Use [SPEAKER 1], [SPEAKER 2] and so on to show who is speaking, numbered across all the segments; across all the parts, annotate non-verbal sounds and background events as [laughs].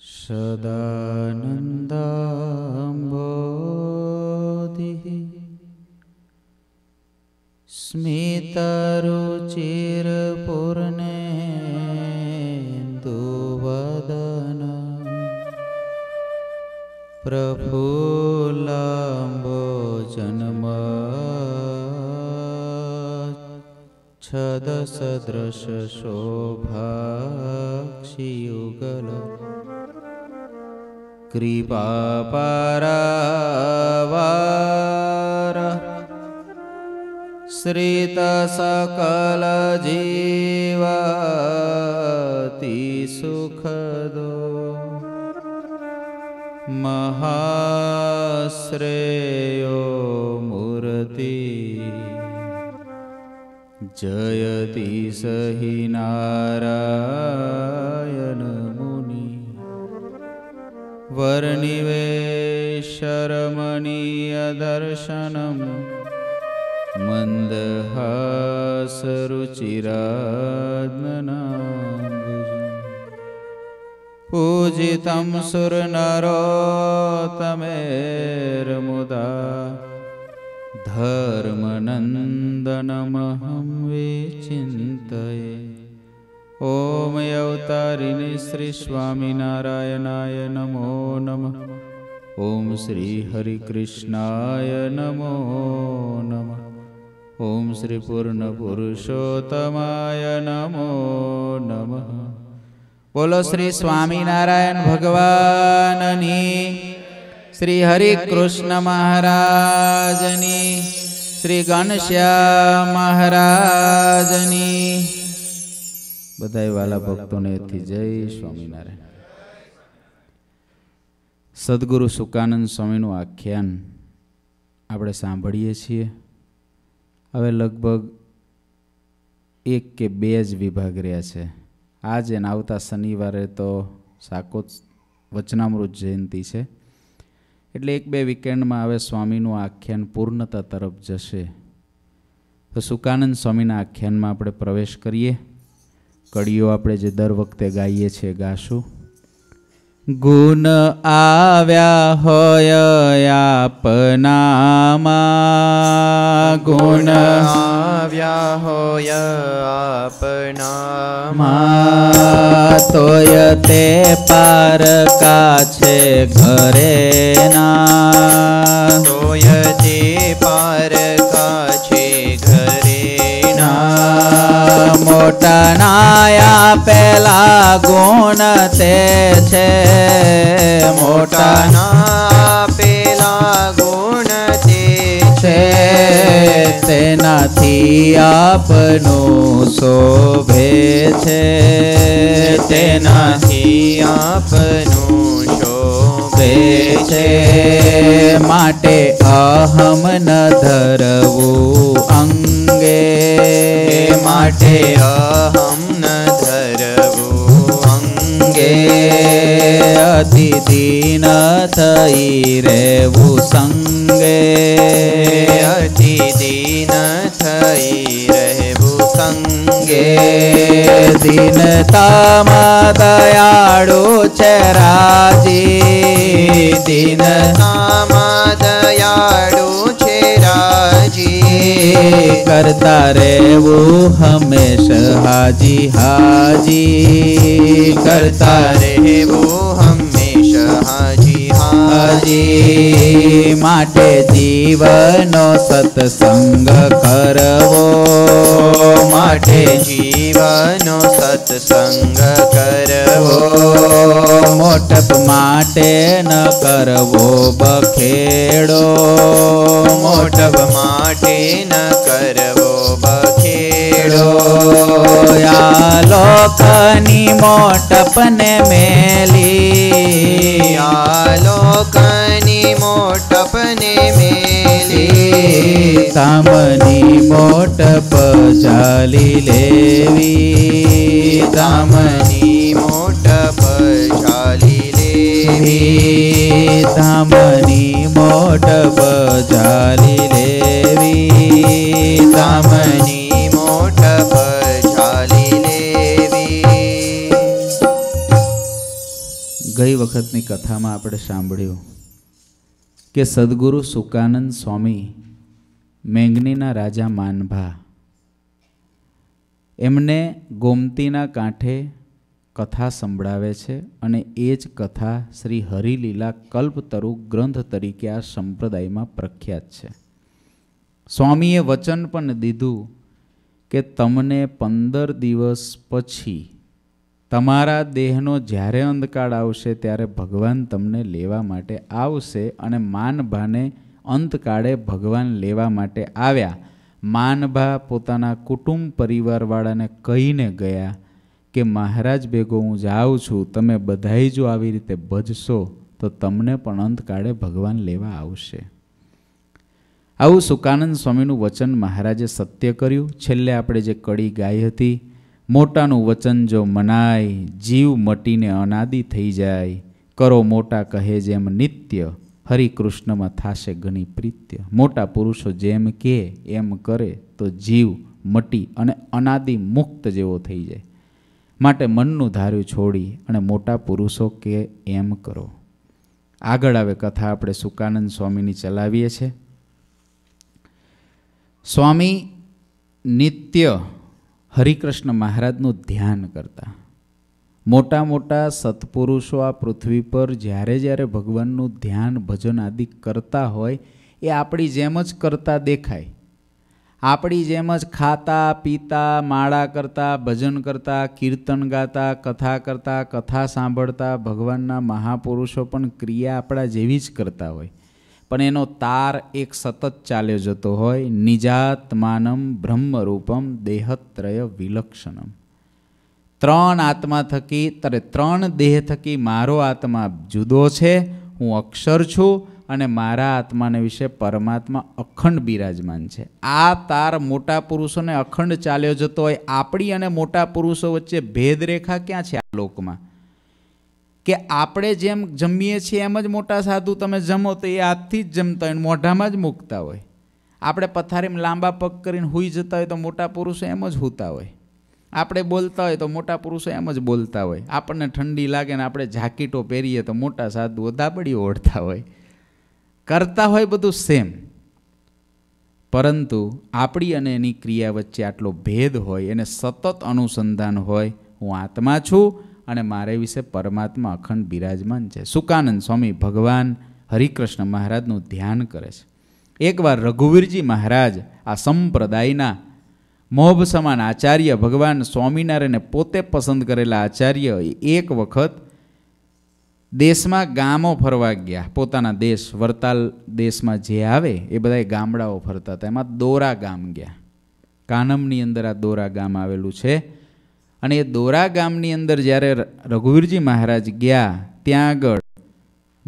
[SPEAKER 1] सदानन्दाम्बोधि स्मितरुचिरपूर्णेन्दुवदन प्रफुलाम्बो जन्म छदसदृशशोभाक्षियुगल कृपा श्रितसकलजीवति सुखदो महाश्रेयो मूर्ति जयति सहि नारा परिवेशरमणीयदर्शनं मन्दहासरुचिरादन पूजितं सुरनरोतमेर्मुदा धर्मनन्दनमहं विचिन्तये ॐ अवतारिणी श्रीस्वामिनारायणाय नमो नमः ॐ श्रीहरिकृष्णाय नमो नमः ॐ श्रीपूर्णपुरुषोत्तमाय नमो नमः बोलो श्री स्वामि नारायणभगवाननी श्रीहरिकृष्णमहाराजनि श्रीगणश्या महाराजनी બધાય વાલા ભક્તોને જય સ્વામિનારાયણ સદગુરુ સુકાનંદ સ્વામીનું આખ્યાન આપણે સાંભળીએ છીએ હવે લગભગ એક કે બે જ વિભાગ રહ્યા છે આજે ને આવતા શનિવારે તો સાકોત વચનામૃત જયંતિ છે એટલે એક બે વીકેન્ડમાં હવે સ્વામીનું આખ્યાન પૂર્ણતા તરફ જશે તો સુકાનંદ સ્વામીના આખ્યાનમાં આપણે પ્રવેશ કરીએ કડીઓ આપણે જે દર વખતે ગાઈએ છીએ ગાશું ગુણ આવ્યા હોય આપનામાં ગુણ આવ્યા હોય આપનામાં તોય તે પારકા છે ઘરેના તોય તે નાયા પહેલા ગુણ તે છે મોટા ના પેલા ગુણ છે તેનાથી આપનું શોભે છે તેનાથી આપનું શોભે છે માટે અહમ ન ધરવું અંગે માટે અહમ ન અતિથિ ન થઈ રહેવું સંગે અતિથિ ન થઈ રહેવું સંગે દિનતામાં દયાળો છે રાજી દિનતામાં દયાળો છે રાજી કરતા રહેવું હંમેશ હાજી હાજી કરતા રહેવું માતાજી માટે જીવનો સત્સંગ કરવો માટે જીવનો સત્સંગ કરવો મોટપ માટે ન કરવો બખેડો મોટપ માટે ન આ લોકની મોટપને મેલી આ લોકની મોટપને મેલી તામની મોટપ ચાલી લેવી તામની મોટપ ચાલી લેવી તામની મોટપ ચાલી લેવી તામની વખતની કથામાં આપણે સાંભળ્યું કે સદગુરુ સુકાનંદ સ્વામી મેંગનીના રાજા માનભા એમને ગોમતીના કાંઠે કથા સંભળાવે છે અને એ જ કથા શ્રી હરિલીલા કલ્પતરુ ગ્રંથ તરીકે આ સંપ્રદાયમાં પ્રખ્યાત છે સ્વામીએ વચન પણ દીધું કે તમને પંદર દિવસ પછી તમારા દેહનો જ્યારે અંધકાળ આવશે ત્યારે ભગવાન તમને લેવા માટે આવશે અને માનભાને અંતકાળે ભગવાન લેવા માટે આવ્યા માનભા પોતાના કુટુંબ પરિવારવાળાને કહીને ગયા કે મહારાજ ભેગો હું જાઉં છું તમે બધાએ જો આવી રીતે ભજશો તો તમને પણ અંતકાળે ભગવાન લેવા આવશે આવું સુકાનંદ સ્વામીનું વચન મહારાજે સત્ય કર્યું છેલ્લે આપણે જે કડી ગાઈ હતી મોટાનું વચન જો મનાય જીવ મટીને અનાદિ થઈ જાય કરો મોટા કહે જેમ નિત્ય હરિકૃષ્ણમાં થાશે ઘણી પ્રીત્ય મોટા પુરુષો જેમ કે એમ કરે તો જીવ મટી અને અનાદિ મુક્ત જેવો થઈ જાય માટે મનનું ધાર્યું છોડી અને મોટા પુરુષો કે એમ કરો આગળ આવે કથા આપણે સુકાનંદ સ્વામીની ચલાવીએ છીએ સ્વામી નિત્ય હરિકૃષ્ણ મહારાજનું ધ્યાન કરતા મોટા મોટા સત્પુરુષો આ પૃથ્વી પર જ્યારે જ્યારે ભગવાનનું ધ્યાન ભજન આદિ કરતા હોય એ આપણી જેમ જ કરતા દેખાય આપણી જેમ જ ખાતા પીતા માળા કરતા ભજન કરતા કીર્તન ગાતા કથા કરતા કથા સાંભળતા ભગવાનના મહાપુરુષો પણ ક્રિયા આપણા જેવી જ કરતા હોય પણ એનો તાર એક સતત ચાલ્યો જતો હોય નિજાત્માનમ બ્રહ્મરૂપમ દેહત્રય વિલક્ષણમ ત્રણ આત્મા થકી ત્યારે ત્રણ દેહ થકી મારો આત્મા જુદો છે હું અક્ષર છું અને મારા આત્માને વિશે પરમાત્મા અખંડ બિરાજમાન છે આ તાર મોટા પુરુષોને અખંડ ચાલ્યો જતો હોય આપણી અને મોટા પુરુષો વચ્ચે ભેદરેખા ક્યાં છે આ લોકમાં કે આપણે જેમ જમીએ છીએ એમ જ મોટા સાધુ તમે જમો તો એ હાથથી જ જમતા હોય મોઢામાં જ મૂકતા હોય આપણે પથારીમાં લાંબા પગ કરીને હોઈ જતા હોય તો મોટા પુરુષો એમ જ હોતા હોય આપણે બોલતા હોય તો મોટા પુરુષો એમ જ બોલતા હોય આપણને ઠંડી લાગે ને આપણે જાકીટો પહેરીએ તો મોટા સાધુઓ દાબડી ઓઢતા હોય કરતા હોય બધું સેમ પરંતુ આપણી અને એની ક્રિયા વચ્ચે આટલો ભેદ હોય એને સતત અનુસંધાન હોય હું આત્મા છું અને મારે વિશે પરમાત્મા અખંડ બિરાજમાન છે સુકાનંદ સ્વામી ભગવાન હરિકૃષ્ણ મહારાજનું ધ્યાન કરે છે એકવાર રઘુવીરજી મહારાજ આ સંપ્રદાયના મોભ સમાન આચાર્ય ભગવાન સ્વામિનારાયણને પોતે પસંદ કરેલા આચાર્ય એક વખત દેશમાં ગામો ફરવા ગયા પોતાના દેશ વરતાલ દેશમાં જે આવે એ બધા ગામડાઓ ફરતા હતા એમાં દોરા ગામ ગયા કાનમની અંદર આ દોરા ગામ આવેલું છે અને એ દોરા ગામની અંદર જ્યારે રઘુવીરજી મહારાજ ગયા ત્યાં આગળ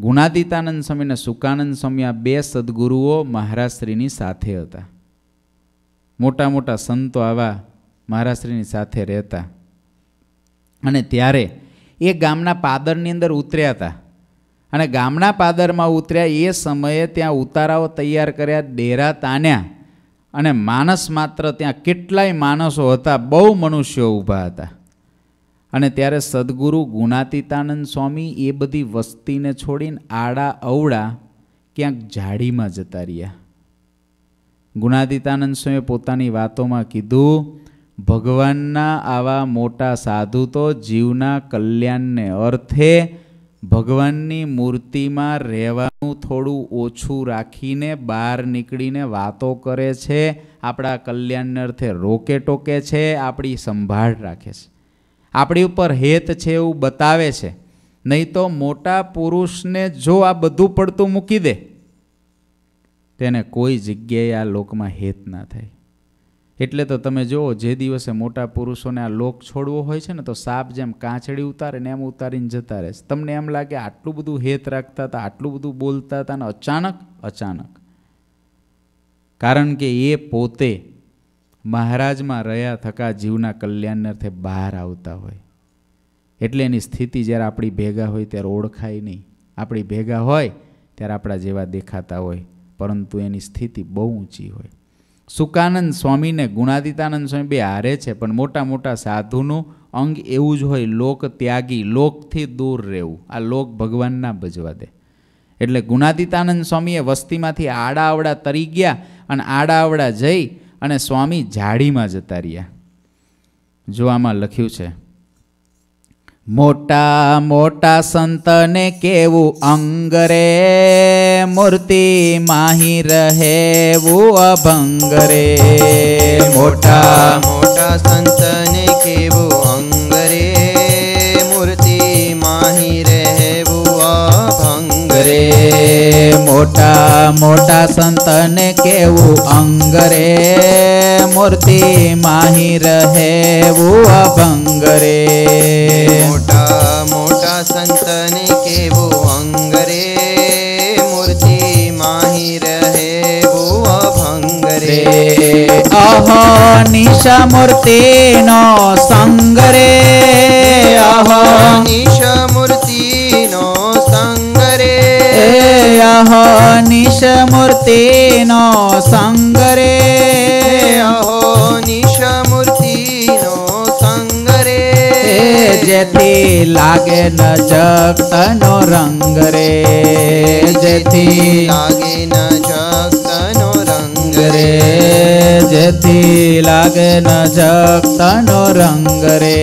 [SPEAKER 1] ગુણાતીતાનંદ સ્વામી અને સુકાનંદ સ્વામી આ બે સદગુરુઓ મહારાજશ્રીની સાથે હતા મોટા મોટા સંતો આવા મહારાજશ્રીની સાથે રહેતા અને ત્યારે એ ગામના પાદરની અંદર ઉતર્યા હતા અને ગામના પાદરમાં ઉતર્યા એ સમયે ત્યાં ઉતારાઓ તૈયાર કર્યા ડેરા તાન્યા અને માણસ માત્ર ત્યાં કેટલાય માણસો હતા બહુ મનુષ્યો ઊભા હતા અને ત્યારે સદગુરુ ગુણાતીતાનંદ સ્વામી એ બધી વસ્તીને છોડીને આડા અવળા ક્યાંક ઝાડીમાં જતા રહ્યા ગુણાતીતાનંદ સ્વામીએ પોતાની વાતોમાં કીધું ભગવાનના આવા મોટા સાધુ તો જીવના કલ્યાણને અર્થે ભગવાનની મૂર્તિમાં રહેવાનું થોડું ઓછું રાખીને બહાર નીકળીને વાતો કરે છે આપણા કલ્યાણ અર્થે રોકે ટોકે છે આપણી સંભાળ રાખે છે આપણી ઉપર હેત છે એવું બતાવે છે નહીં તો મોટા પુરુષને જો આ બધું પડતું મૂકી દે તેને કોઈ જગ્યાએ આ લોકમાં હેત ના થાય એટલે તો તમે જુઓ જે દિવસે મોટા પુરુષોને આ લોક છોડવો હોય છે ને તો સાપ જેમ કાંચડી ઉતારે ને એમ ઉતારીને જતા રહે તમને એમ લાગે આટલું બધું હેત રાખતા હતા આટલું બધું બોલતા હતા ને અચાનક અચાનક કારણ કે એ પોતે મહારાજમાં રહ્યા થકા જીવના કલ્યાણ અર્થે બહાર આવતા હોય એટલે એની સ્થિતિ જ્યારે આપણી ભેગા હોય ત્યારે ઓળખાય નહીં આપણી ભેગા હોય ત્યારે આપણા જેવા દેખાતા હોય પરંતુ એની સ્થિતિ બહુ ઊંચી હોય સુકાનંદ સ્વામીને ગુણાદિતાનંદ સ્વામી બે હારે છે પણ મોટા મોટા સાધુનું અંગ એવું જ હોય લોક ત્યાગી લોકથી દૂર રહેવું આ લોક ભગવાનના ભજવા દે એટલે ગુણાદિતાનંદ સ્વામીએ વસ્તીમાંથી આડાઅવડા તરી ગયા અને આડા આવડા જઈ અને સ્વામી ઝાડીમાં જતા રહ્યા જોવામાં લખ્યું છે મોટા મોટા સંતને કેવું અંગ રે મૂર્તિ માહી રહેવું અભંગ રે મોટા મોટા સંતને કેવું અંગ રે મૂર્તિ માહી રહેવું અભંગ રે મોટા મોટા સંતને કેવું અંગ રે मूर्ति माही रहे वो अभंग रे मोटा मोटा संतन के वो अंग रे मूर्ति माही रहे वो अभंग रे अहो निशा मूर्ति नो संग रे अहो निशा मूर्ति नो संग रे अहो निशा मूर्ति नो संग જેથી લાગે ન જગતનો રંગ રે જેથી લાગે ન જગતનો રંગ રે જેથી લાગે ન જગતનો રંગ રે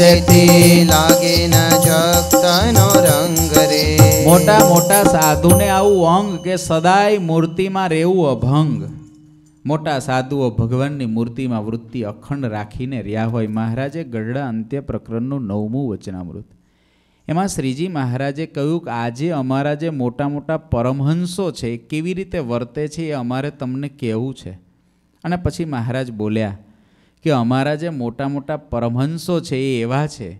[SPEAKER 1] જેથી લાગે ન જગતનો રંગ રે મોટા મોટા સાધુને આવું અંગ કે સદાય મૂર્તિમાં રહેવું અભંગ મોટા સાધુઓ ભગવાનની મૂર્તિમાં વૃત્તિ અખંડ રાખીને રહ્યા હોય મહારાજે ગઢડા અંત્ય પ્રકરણનું નવમું વચનામૃત એમાં શ્રીજી મહારાજે કહ્યું કે આજે અમારા જે મોટા મોટા પરમહંસો છે એ કેવી રીતે વર્તે છે એ અમારે તમને કહેવું છે અને પછી મહારાજ બોલ્યા કે અમારા જે મોટા મોટા પરમહંસો છે એ એવા છે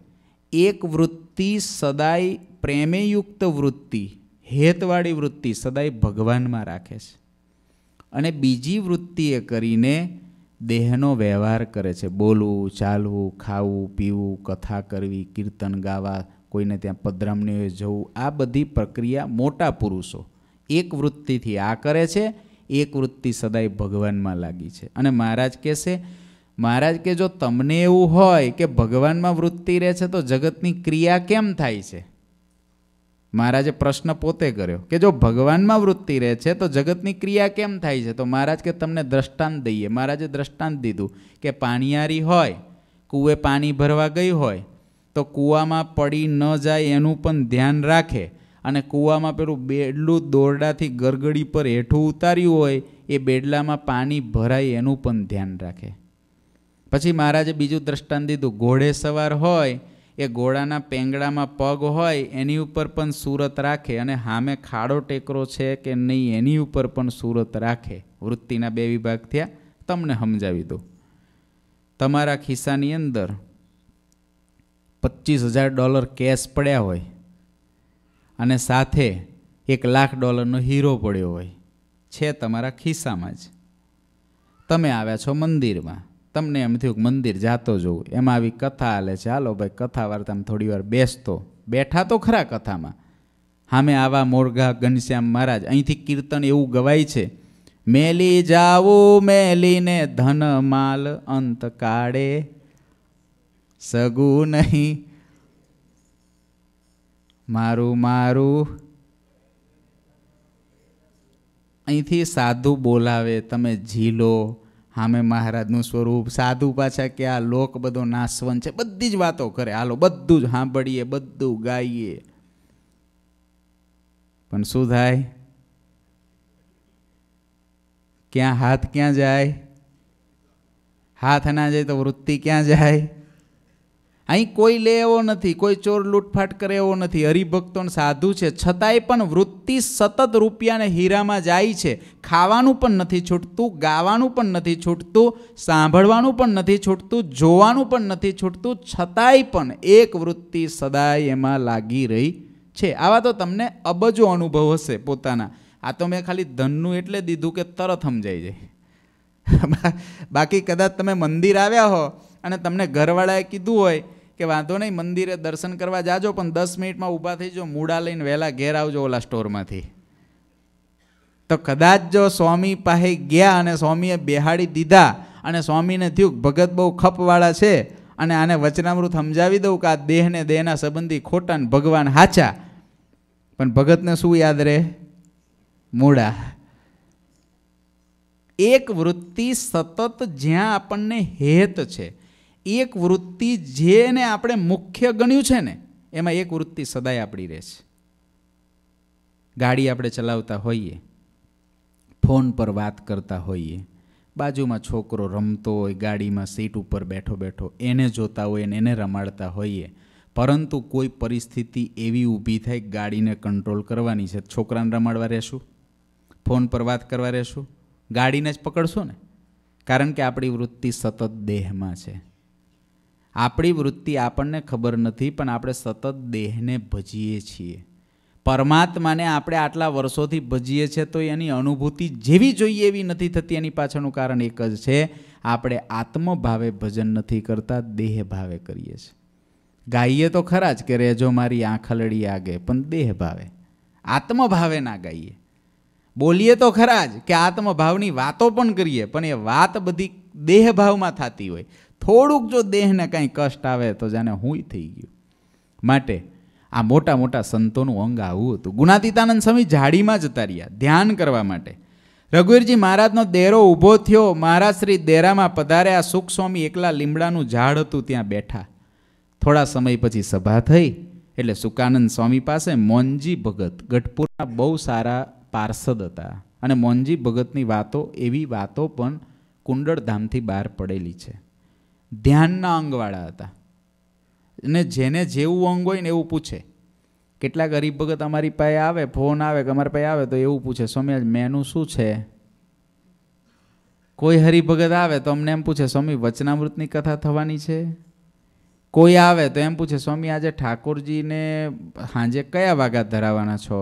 [SPEAKER 1] એક વૃત્તિ સદાય પ્રેમેયુક્ત વૃત્તિ હેતવાળી વૃત્તિ સદાય ભગવાનમાં રાખે છે અને બીજી વૃત્તિએ કરીને દેહનો વ્યવહાર કરે છે બોલવું ચાલવું ખાવું પીવું કથા કરવી કીર્તન ગાવા કોઈને ત્યાં પધરામણીઓએ જવું આ બધી પ્રક્રિયા મોટા પુરુષો એક વૃત્તિથી આ કરે છે એક વૃત્તિ સદાય ભગવાનમાં લાગી છે અને મહારાજ કહેશે મહારાજ કે જો તમને એવું હોય કે ભગવાનમાં વૃત્તિ રહે છે તો જગતની ક્રિયા કેમ થાય છે મહારાજે પ્રશ્ન પોતે કર્યો કે જો ભગવાનમાં વૃત્તિ રહે છે તો જગતની ક્રિયા કેમ થાય છે તો મહારાજ કે તમને દ્રષ્ટાંત દઈએ મહારાજે દ્રષ્ટાંત દીધું કે પાણીયારી હોય કૂએ પાણી ભરવા ગઈ હોય તો કૂવામાં પડી ન જાય એનું પણ ધ્યાન રાખે અને કૂવામાં પેલું બેડલું દોરડાથી ગરગડી પર હેઠું ઉતાર્યું હોય એ બેડલામાં પાણી ભરાય એનું પણ ધ્યાન રાખે પછી મહારાજે બીજું દ્રષ્ટાંત દીધું ઘોડે સવાર હોય એ ઘોડાના પેંગડામાં પગ હોય એની ઉપર પણ સુરત રાખે અને હામે ખાડો ટેકરો છે કે નહીં એની ઉપર પણ સુરત રાખે વૃત્તિના બે વિભાગ થયા તમને સમજાવી દો તમારા ખિસ્સાની અંદર પચીસ હજાર ડોલર કેશ પડ્યા હોય અને સાથે એક લાખ ડોલરનો હીરો પડ્યો હોય છે તમારા ખિસ્સામાં જ તમે આવ્યા છો મંદિરમાં તમને એમ થયું કે મંદિર જાતો જવું એમાં આવી કથા હાલે છે હાલો ભાઈ કથા વાર્તા થોડી વાર બેસતો બેઠા તો ખરા કથામાં હામે આવા મોરઘા ઘનશ્યામ મહારાજ અહીંથી કીર્તન એવું ગવાય છે મેલી જાઓ મેલીને ધન માલ અંત કાળે સગું નહીં મારું મારું અહીંથી સાધુ બોલાવે તમે ઝીલો હામે મહારાજનું સ્વરૂપ સાધુ પાછા કે આ લોક બધો નાસવન છે બધી જ વાતો કરે હાલો બધું જ સાંભળીએ બધું ગાઈએ પણ શું થાય ક્યાં હાથ ક્યાં જાય હાથ ના જાય તો વૃત્તિ ક્યાં જાય અહીં કોઈ લે એવો નથી કોઈ ચોર લૂંટફાટ કરે એવો નથી હરિભક્તોને સાધુ છે છતાંય પણ વૃત્તિ સતત રૂપિયાને હીરામાં જાય છે ખાવાનું પણ નથી છૂટતું ગાવાનું પણ નથી છૂટતું સાંભળવાનું પણ નથી છૂટતું જોવાનું પણ નથી છૂટતું છતાંય પણ એક વૃત્તિ સદાય એમાં લાગી રહી છે આવા તો તમને અબજો અનુભવ હશે પોતાના આ તો મેં ખાલી ધનનું એટલે દીધું કે તરત સમજાઈ જાય [laughs] બાકી કદાચ તમે મંદિર આવ્યા હો અને તમને ઘરવાળાએ કીધું હોય કે વાંધો નહીં મંદિરે દર્શન કરવા જાજો પણ દસ મિનિટમાં ઊભા થઈ જો મૂડા લઈને વહેલા ઘેર આવજો ઓલા સ્ટોરમાંથી તો કદાચ જો સ્વામી પાસે ગયા અને સ્વામીએ બેહાડી દીધા અને સ્વામીને થયું ભગત બહુ ખપવાળા છે અને આને વચનામૃત સમજાવી દઉં કે આ દેહને દેહના સંબંધી ખોટા ને ભગવાન હાચા પણ ભગતને શું યાદ રહે મૂળા એક વૃત્તિ સતત જ્યાં આપણને હેત છે એક વૃત્તિ જેને આપણે મુખ્ય ગણ્યું છે ને એમાં એક વૃત્તિ સદાય આપણી રહે છે ગાડી આપણે ચલાવતા હોઈએ ફોન પર વાત કરતા હોઈએ બાજુમાં છોકરો રમતો હોય ગાડીમાં સીટ ઉપર બેઠો બેઠો એને જોતા હોય અને એને રમાડતા હોઈએ પરંતુ કોઈ પરિસ્થિતિ એવી ઊભી થાય ગાડીને કંટ્રોલ કરવાની છે છોકરાને રમાડવા રહેશું ફોન પર વાત કરવા રહેશું ગાડીને જ પકડશું ને કારણ કે આપણી વૃત્તિ સતત દેહમાં છે આપણી વૃત્તિ આપણને ખબર નથી પણ આપણે સતત દેહને ભજીએ છીએ પરમાત્માને આપણે આટલા વર્ષોથી ભજીએ છીએ તો એની અનુભૂતિ જેવી જોઈએ એવી નથી થતી એની પાછળનું કારણ એક જ છે આપણે આત્મભાવે ભજન નથી કરતા દેહ ભાવે કરીએ છીએ ગાઈએ તો ખરા જ કે રેજો મારી આંખલડી આગે પણ દેહ ભાવે આત્મભાવે ના ગાઈએ બોલીએ તો ખરા જ કે આત્મભાવની વાતો પણ કરીએ પણ એ વાત બધી દેહભાવમાં થતી હોય થોડુંક જો દેહને કાંઈ કષ્ટ આવે તો જાણે હું થઈ ગયું માટે આ મોટા મોટા સંતોનું અંગ આવું હતું ગુણાતીતાનંદ સ્વામી ઝાડીમાં જતા રહ્યા ધ્યાન કરવા માટે રઘુવીરજી મહારાજનો દેરો ઊભો થયો મહારાજ શ્રી દેરામાં પધાર્યા સુખ સ્વામી એકલા લીમડાનું ઝાડ હતું ત્યાં બેઠા થોડા સમય પછી સભા થઈ એટલે સુકાનંદ સ્વામી પાસે મોનજી ભગત ગઢપુરના બહુ સારા પાર્ષદ હતા અને મોનજી ભગતની વાતો એવી વાતો પણ કુંડળધામથી બહાર પડેલી છે ધ્યાનના અંગવાળા હતા અને જેને જેવું અંગ હોય ને એવું પૂછે કેટલાક ગરીબ ભગત અમારી પાસે આવે ફોન આવે કે અમારી પાસે આવે તો એવું પૂછે સ્વામી આજ મેનું શું છે કોઈ હરિભગત આવે તો અમને એમ પૂછે સ્વામી વચનામૃતની કથા થવાની છે કોઈ આવે તો એમ પૂછે સ્વામી આજે ઠાકોરજીને સાંજે કયા વાગા ધરાવવાના છો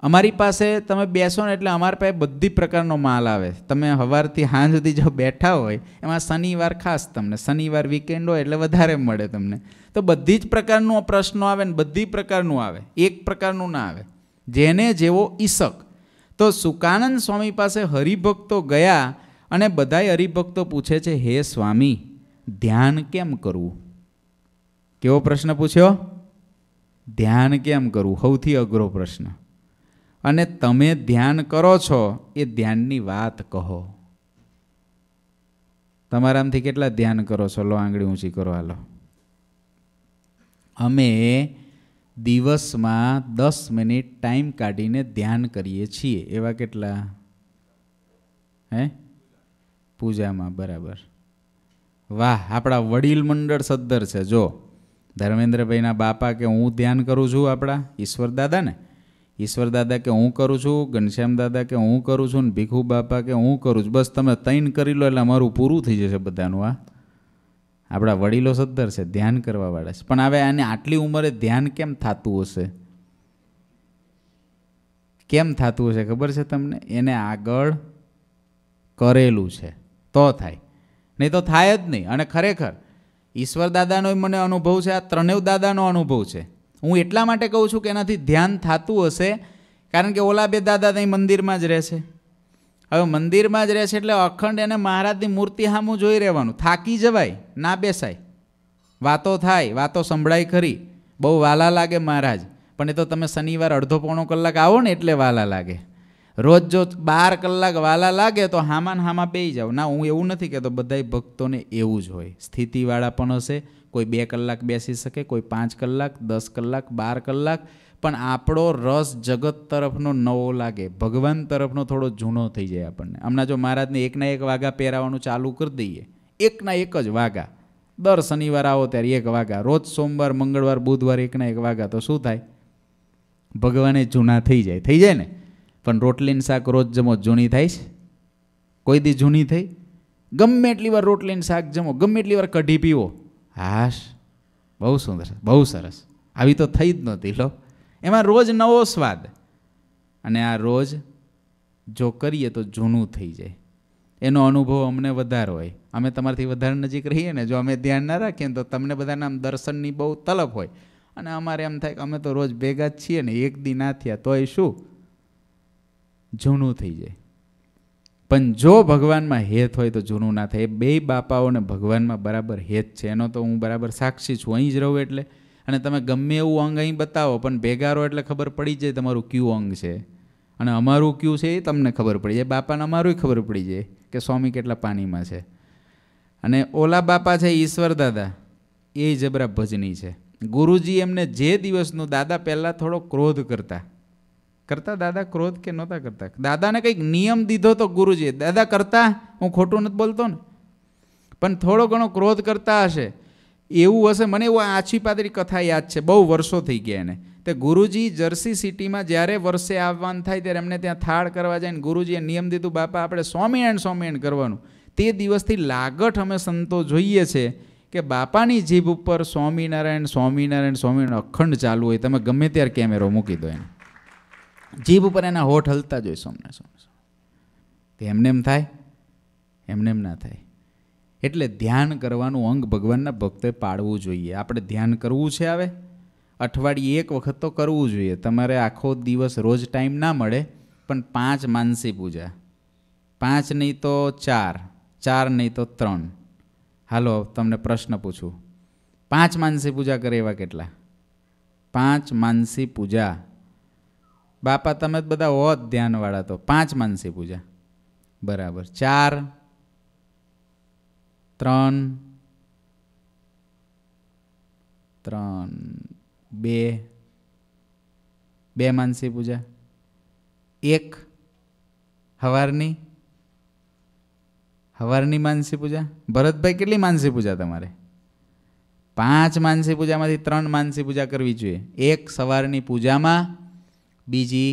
[SPEAKER 1] અમારી પાસે તમે બેસો ને એટલે અમારી પાસે બધી પ્રકારનો માલ આવે તમે સવારથી સાંજ સુધી જો બેઠા હોય એમાં શનિવાર ખાસ તમને શનિવાર વીકેન્ડ હોય એટલે વધારે મળે તમને તો બધી જ પ્રકારનો પ્રશ્નો આવે ને બધી પ્રકારનું આવે એક પ્રકારનું ના આવે જેને જેવો ઈસક તો સુકાનંદ સ્વામી પાસે હરિભક્તો ગયા અને બધાય હરિભક્તો પૂછે છે હે સ્વામી ધ્યાન કેમ કરવું કેવો પ્રશ્ન પૂછ્યો ધ્યાન કેમ કરવું સૌથી અઘરો પ્રશ્ન અને તમે ધ્યાન કરો છો એ ધ્યાનની વાત કહો તમારામાંથી કેટલા ધ્યાન કરો છો લો આંગળી ઊંચી કરો હાલો અમે દિવસમાં દસ મિનિટ ટાઈમ કાઢીને ધ્યાન કરીએ છીએ એવા કેટલા હે પૂજામાં બરાબર વાહ આપણા વડીલ મંડળ સદ્ધર છે જો ધર્મેન્દ્રભાઈના બાપા કે હું ધ્યાન કરું છું આપણા ઈશ્વર દાદાને ઈશ્વર દાદા કે હું કરું છું ઘનશ્યામ દાદા કે હું કરું છું ને ભીખુ બાપા કે હું કરું છું બસ તમે તૈન કરી લો એટલે અમારું પૂરું થઈ જશે બધાનું આ આપણા વડીલો સદ્ધર છે ધ્યાન કરવાવાળા છે પણ હવે આને આટલી ઉંમરે ધ્યાન કેમ થતું હશે કેમ થતું હશે ખબર છે તમને એને આગળ કરેલું છે તો થાય નહીં તો થાય જ નહીં અને ખરેખર ઈશ્વર દાદાનો મને અનુભવ છે આ ત્રણેવ દાદાનો અનુભવ છે હું એટલા માટે કહું છું કે એનાથી ધ્યાન થતું હશે કારણ કે ઓલા બે દાદા ત્યાં મંદિરમાં જ રહે છે હવે મંદિરમાં જ રહે છે એટલે અખંડ એને મહારાજની મૂર્તિ સામું જોઈ રહેવાનું થાકી જવાય ના બેસાય વાતો થાય વાતો સંભળાય ખરી બહુ વાલા લાગે મહારાજ પણ એ તો તમે શનિવાર અડધો પોણો કલાક આવો ને એટલે વાલા લાગે રોજ જો બાર કલાક વાલા લાગે તો હામાન હામાં બેસી જાઓ ના હું એવું નથી કહેતો બધા ભક્તોને એવું જ હોય સ્થિતિવાળા પણ હશે કોઈ બે કલાક બેસી શકે કોઈ પાંચ કલાક દસ કલાક બાર કલાક પણ આપણો રસ જગત તરફનો નવો લાગે ભગવાન તરફનો થોડો જૂનો થઈ જાય આપણને હમણાં જો મહારાજને એકના એક વાગા પહેરાવાનું ચાલુ કરી દઈએ એકના એક જ વાગા દર શનિવાર આવો ત્યારે એક વાગા રોજ સોમવાર મંગળવાર બુધવાર એકના એક વાગા તો શું થાય ભગવાને જૂના થઈ જાય થઈ જાય ને પણ રોટલીન શાક રોજ જમો જૂની થાય છે કોઈ દી જૂની થઈ ગમે એટલી વાર રોટલીન શાક જમો ગમે એટલી વાર કઢી પીવો હાશ બહુ સુંદર બહુ સરસ આવી તો થઈ જ નહોતી લો એમાં રોજ નવો સ્વાદ અને આ રોજ જો કરીએ તો જૂનું થઈ જાય એનો અનુભવ અમને વધારે હોય અમે તમારાથી વધારે નજીક રહીએ ને જો અમે ધ્યાન ના રાખીએ તો તમને બધાને આમ દર્શનની બહુ તલબ હોય અને અમારે એમ થાય કે અમે તો રોજ ભેગા જ છીએ ને એક દી ના થયા તોય શું જૂનું થઈ જાય પણ જો ભગવાનમાં હેત હોય તો જૂનું ના થાય એ બે બાપાઓને ભગવાનમાં બરાબર હેત છે એનો તો હું બરાબર સાક્ષી છું અહીં જ રહું એટલે અને તમે ગમે એવું અંગ અહીં બતાવો પણ ભેગારો એટલે ખબર પડી જાય તમારું કયું અંગ છે અને અમારું કયું છે એ તમને ખબર પડી જાય બાપાને અમારું ખબર પડી જાય કે સ્વામી કેટલા પાણીમાં છે અને ઓલા બાપા છે ઈશ્વર દાદા એ જબરા ભજની છે ગુરુજી એમને જે દિવસનું દાદા પહેલાં થોડો ક્રોધ કરતા કરતા દાદા ક્રોધ કે નહોતા કરતા દાદાને કંઈક નિયમ દીધો તો ગુરુજીએ દાદા કરતા હું ખોટું નથી બોલતો ને પણ થોડો ઘણો ક્રોધ કરતા હશે એવું હશે મને એવું આછી પાતળી કથા યાદ છે બહુ વર્ષો થઈ ગયા એને તે ગુરુજી જર્સી સિટીમાં જ્યારે વર્ષે આવવાનું થાય ત્યારે એમને ત્યાં થાળ કરવા જાય ને ગુરુજીએ નિયમ દીધું બાપા આપણે સ્વામિનારાયણ સ્વામિનારાયણ કરવાનું તે દિવસથી લાગઠ અમે સંતો જોઈએ છે કે બાપાની જીભ ઉપર સ્વામિનારાયણ સ્વામિનારાયણ સ્વામિનારાયણ અખંડ ચાલુ હોય તમે ગમે ત્યારે કેમેરો મૂકી દો એને જીભ ઉપર એના હોઠ હલતા જોઈએ સોમને સોમને એમને એમ થાય એમને એમ ના થાય એટલે ધ્યાન કરવાનું અંગ ભગવાનના ભક્તોએ પાડવું જોઈએ આપણે ધ્યાન કરવું છે આવે અઠવાડિયે એક વખત તો કરવું જોઈએ તમારે આખો દિવસ રોજ ટાઈમ ના મળે પણ પાંચ માનસી પૂજા પાંચ નહીં તો ચાર ચાર નહીં તો ત્રણ હાલો તમને પ્રશ્ન પૂછું પાંચ માનસી પૂજા કરે એવા કેટલા પાંચ માનસી પૂજા બાપા તમે જ બધા હોત ધ્યાનવાળા તો પાંચ માનસી પૂજા બરાબર ચાર ત્રણ ત્રણ બે બે માનસી પૂજા એક હવારની હવારની માનસી પૂજા ભરતભાઈ કેટલી માનસી પૂજા તમારે પાંચ માનસી પૂજામાંથી ત્રણ માનસી પૂજા કરવી જોઈએ એક સવારની પૂજામાં બીજી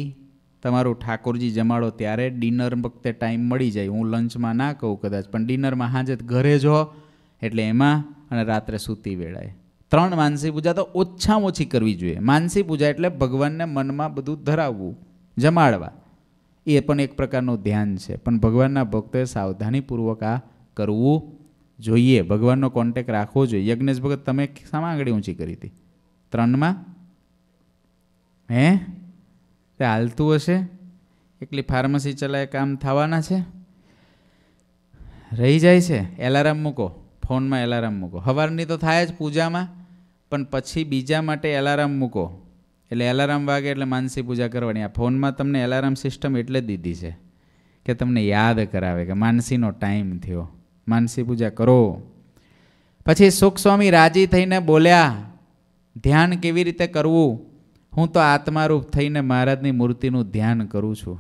[SPEAKER 1] તમારું ઠાકોરજી જમાડો ત્યારે ડિનર વખતે ટાઈમ મળી જાય હું લંચમાં ના કહું કદાચ પણ ડિનરમાં હાજર ઘરે જો એટલે એમાં અને રાત્રે સૂતી વેળાએ ત્રણ માનસી પૂજા તો ઓછામાં ઓછી કરવી જોઈએ માનસી પૂજા એટલે ભગવાનને મનમાં બધું ધરાવવું જમાડવા એ પણ એક પ્રકારનું ધ્યાન છે પણ ભગવાનના ભક્તોએ સાવધાનીપૂર્વક આ કરવું જોઈએ ભગવાનનો કોન્ટેક રાખવો જોઈએ યજ્ઞેશ ભગત તમે શામાં આગળ ઊંચી કરી હતી ત્રણમાં હે તે હાલતું હશે એટલી ફાર્મસી ચલાય કામ થવાના છે રહી જાય છે એલાર્મ મૂકો ફોનમાં એલાર્મ મૂકો સવારની તો થાય જ પૂજામાં પણ પછી બીજા માટે એલાર્મ મૂકો એટલે એલાર્મ વાગે એટલે માનસી પૂજા કરવાની આ ફોનમાં તમને એલાર્મ સિસ્ટમ એટલે દીધી છે કે તમને યાદ કરાવે કે માનસીનો ટાઈમ થયો માનસી પૂજા કરો પછી સુખ સ્વામી રાજી થઈને બોલ્યા ધ્યાન કેવી રીતે કરવું હું તો આત્મારૂપ થઈને મહારાજની મૂર્તિનું ધ્યાન કરું છું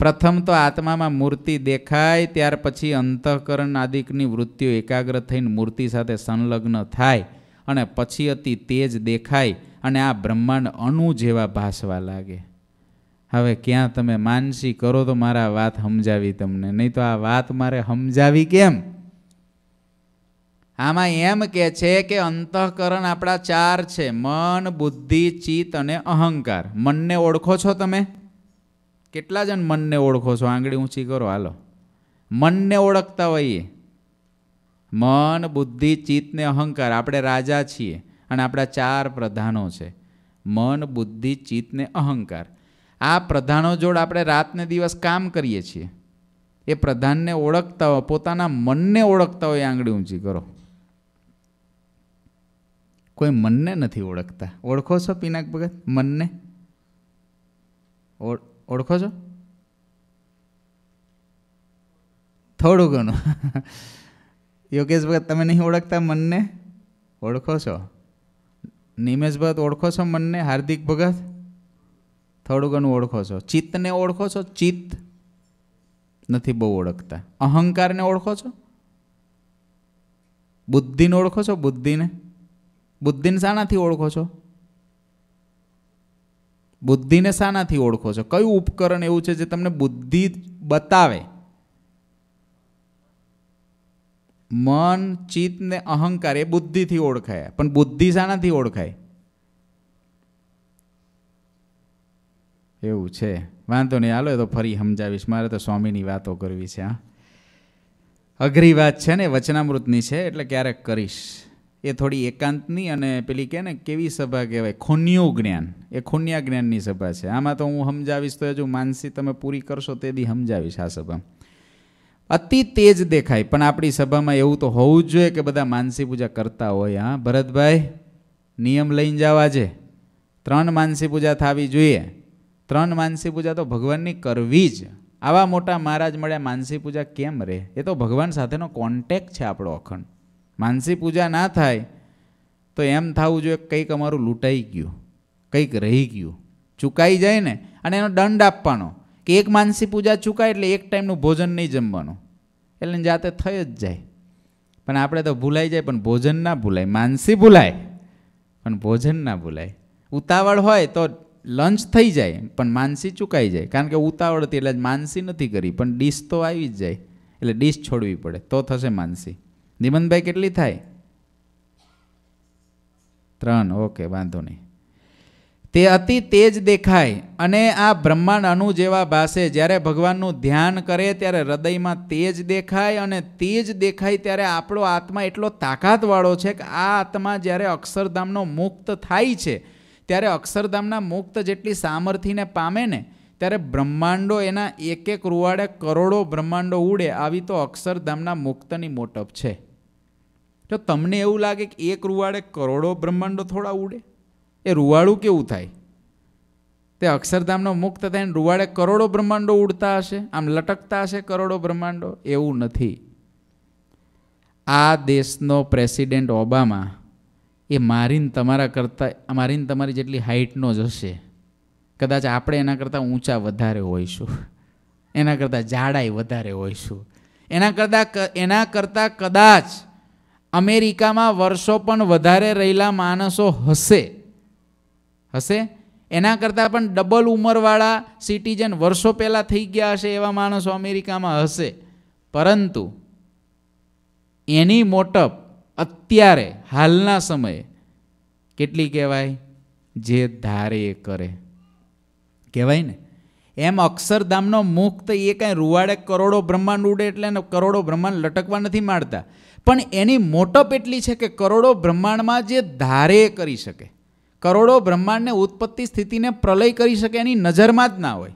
[SPEAKER 1] પ્રથમ તો આત્મામાં મૂર્તિ દેખાય ત્યાર પછી અંતઃકરણ આદિકની વૃત્તિઓ એકાગ્ર થઈને મૂર્તિ સાથે સંલગ્ન થાય અને પછી અતિ તેજ દેખાય અને આ બ્રહ્માંડ અણુ જેવા ભાસવા લાગે હવે ક્યાં તમે માનસી કરો તો મારા વાત સમજાવી તમને નહીં તો આ વાત મારે સમજાવી કેમ આમાં એમ કે છે કે અંતઃકરણ આપણા ચાર છે મન બુદ્ધિ ચિત્ત અને અહંકાર મનને ઓળખો છો તમે કેટલા જણ મનને ઓળખો છો આંગળી ઊંચી કરો હાલો મનને ઓળખતા હોઈએ મન બુદ્ધિ ચિત્ત અહંકાર આપણે રાજા છીએ અને આપણા ચાર પ્રધાનો છે મન બુદ્ધિ ચિત્ત અહંકાર આ પ્રધાનો જોડ આપણે રાતને દિવસ કામ કરીએ છીએ એ પ્રધાનને ઓળખતા હોય પોતાના મનને ઓળખતા હોય આંગળી ઊંચી કરો કોઈ મનને નથી ઓળખતા ઓળખો છો પિનાક ભગત મનને ઓળખો છો થોડું ઘણું [laughs] યોગેશ ભગત તમે નહીં ઓળખતા મનને ઓળખો છો નિમેશ ભગત ઓળખો છો મનને હાર્દિક ભગત થોડું ઘણું ઓળખો છો ચિત્તને ઓળખો છો ચિત્ત નથી બહુ ઓળખતા અહંકારને ઓળખો છો બુદ્ધિને ઓળખો છો બુદ્ધિને બુદ્ધિને શાનાથી ઓળખો છો બુદ્ધિને શાનાથી ઓળખો છો કયું ઉપકરણ એવું છે જે તમને બુદ્ધિ બતાવે મન ચિત્ત ને અહંકાર એ બુદ્ધિથી ઓળખાય પણ બુદ્ધિ શાનાથી ઓળખાય એવું છે વાંધો નહીં હાલો એ તો ફરી સમજાવીશ મારે તો સ્વામીની વાતો કરવી છે હા અઘરી વાત છે ને વચનામૃતની છે એટલે ક્યારેક કરીશ એ થોડી એકાંતની અને પેલી કે ને કેવી સભા કહેવાય ખોન્યું જ્ઞાન એ ખોન્યા જ્ઞાનની સભા છે આમાં તો હું સમજાવીશ તો હજુ માનસી તમે પૂરી કરશો તે દી સમજાવીશ આ સભા અતિ તેજ દેખાય પણ આપણી સભામાં એવું તો હોવું જ જોઈએ કે બધા માનસી પૂજા કરતા હોય હા ભરતભાઈ નિયમ લઈને જવા છે ત્રણ માનસી પૂજા થવી જોઈએ ત્રણ માનસી પૂજા તો ભગવાનની કરવી જ આવા મોટા મહારાજ મળ્યા માનસી પૂજા કેમ રહે એ તો ભગવાન સાથેનો કોન્ટેક છે આપણો અખંડ માનસી પૂજા ના થાય તો એમ થવું જોઈએ કંઈક અમારું લૂંટાઈ ગયું કંઈક રહી ગયું ચૂકાઈ જાય ને અને એનો દંડ આપવાનો કે એક માનસી પૂજા ચૂકાય એટલે એક ટાઈમનું ભોજન નહીં જમવાનું એટલે જાતે થઈ જ જાય પણ આપણે તો ભૂલાઈ જાય પણ ભોજન ના ભૂલાય માનસી ભૂલાય પણ ભોજન ના ભૂલાય ઉતાવળ હોય તો લંચ થઈ જાય પણ માનસી ચૂકાઈ જાય કારણ કે ઉતાવળથી એટલે માનસી નથી કરી પણ ડીશ તો આવી જ જાય એટલે ડીશ છોડવી પડે તો થશે માનસી નિમંતભાઈ કેટલી થાય ત્રણ ઓકે વાંધો નહીં તે અતિ તેજ દેખાય અને આ બ્રહ્માંડ અણુ જેવા ભાષે જ્યારે ભગવાનનું ધ્યાન કરે ત્યારે હૃદયમાં તેજ દેખાય અને તેજ દેખાય ત્યારે આપણો આત્મા એટલો તાકાતવાળો છે કે આ આત્મા જ્યારે અક્ષરધામનો મુક્ત થાય છે ત્યારે અક્ષરધામના મુક્ત જેટલી સામર્થ્યને પામે ને ત્યારે બ્રહ્માંડો એના એક એક રૂવાડે કરોડો બ્રહ્માંડો ઉડે આવી તો અક્ષરધામના મુક્તની મોટપ છે જો તમને એવું લાગે કે એક રૂવાડે કરોડો બ્રહ્માંડો થોડા ઉડે એ રૂવાડું કેવું થાય તે અક્ષરધામનો મુક્ત થઈને રૂવાડે કરોડો બ્રહ્માંડો ઉડતા હશે આમ લટકતા હશે કરોડો બ્રહ્માંડો એવું નથી આ દેશનો પ્રેસિડેન્ટ ઓબામા એ મારીને તમારા કરતાં મારીને તમારી જેટલી હાઇટનો જ હશે કદાચ આપણે એના કરતાં ઊંચા વધારે હોઈશું એના કરતાં જાડાઈ વધારે હોઈશું એના કરતાં એના કરતાં કદાચ અમેરિકામાં વર્ષો પણ વધારે રહેલા માણસો હશે હશે એના કરતાં પણ ડબલ ઉંમરવાળા સિટીઝન વર્ષો પહેલાં થઈ ગયા હશે એવા માણસો અમેરિકામાં હશે પરંતુ એની મોટપ અત્યારે હાલના સમયે કેટલી કહેવાય જે ધારે એ કરે કહેવાય ને એમ અક્ષરધામનો મુખ તો એ કાંઈ રૂવાડે કરોડો બ્રહ્માંડ ઉડે એટલે કરોડો બ્રહ્માંડ લટકવા નથી માંડતા પણ એની મોટપ એટલી છે કે કરોડો બ્રહ્માંડમાં જે ધારે કરી શકે કરોડો બ્રહ્માંડને ઉત્પત્તિ સ્થિતિને પ્રલય કરી શકે એની નજરમાં જ ના હોય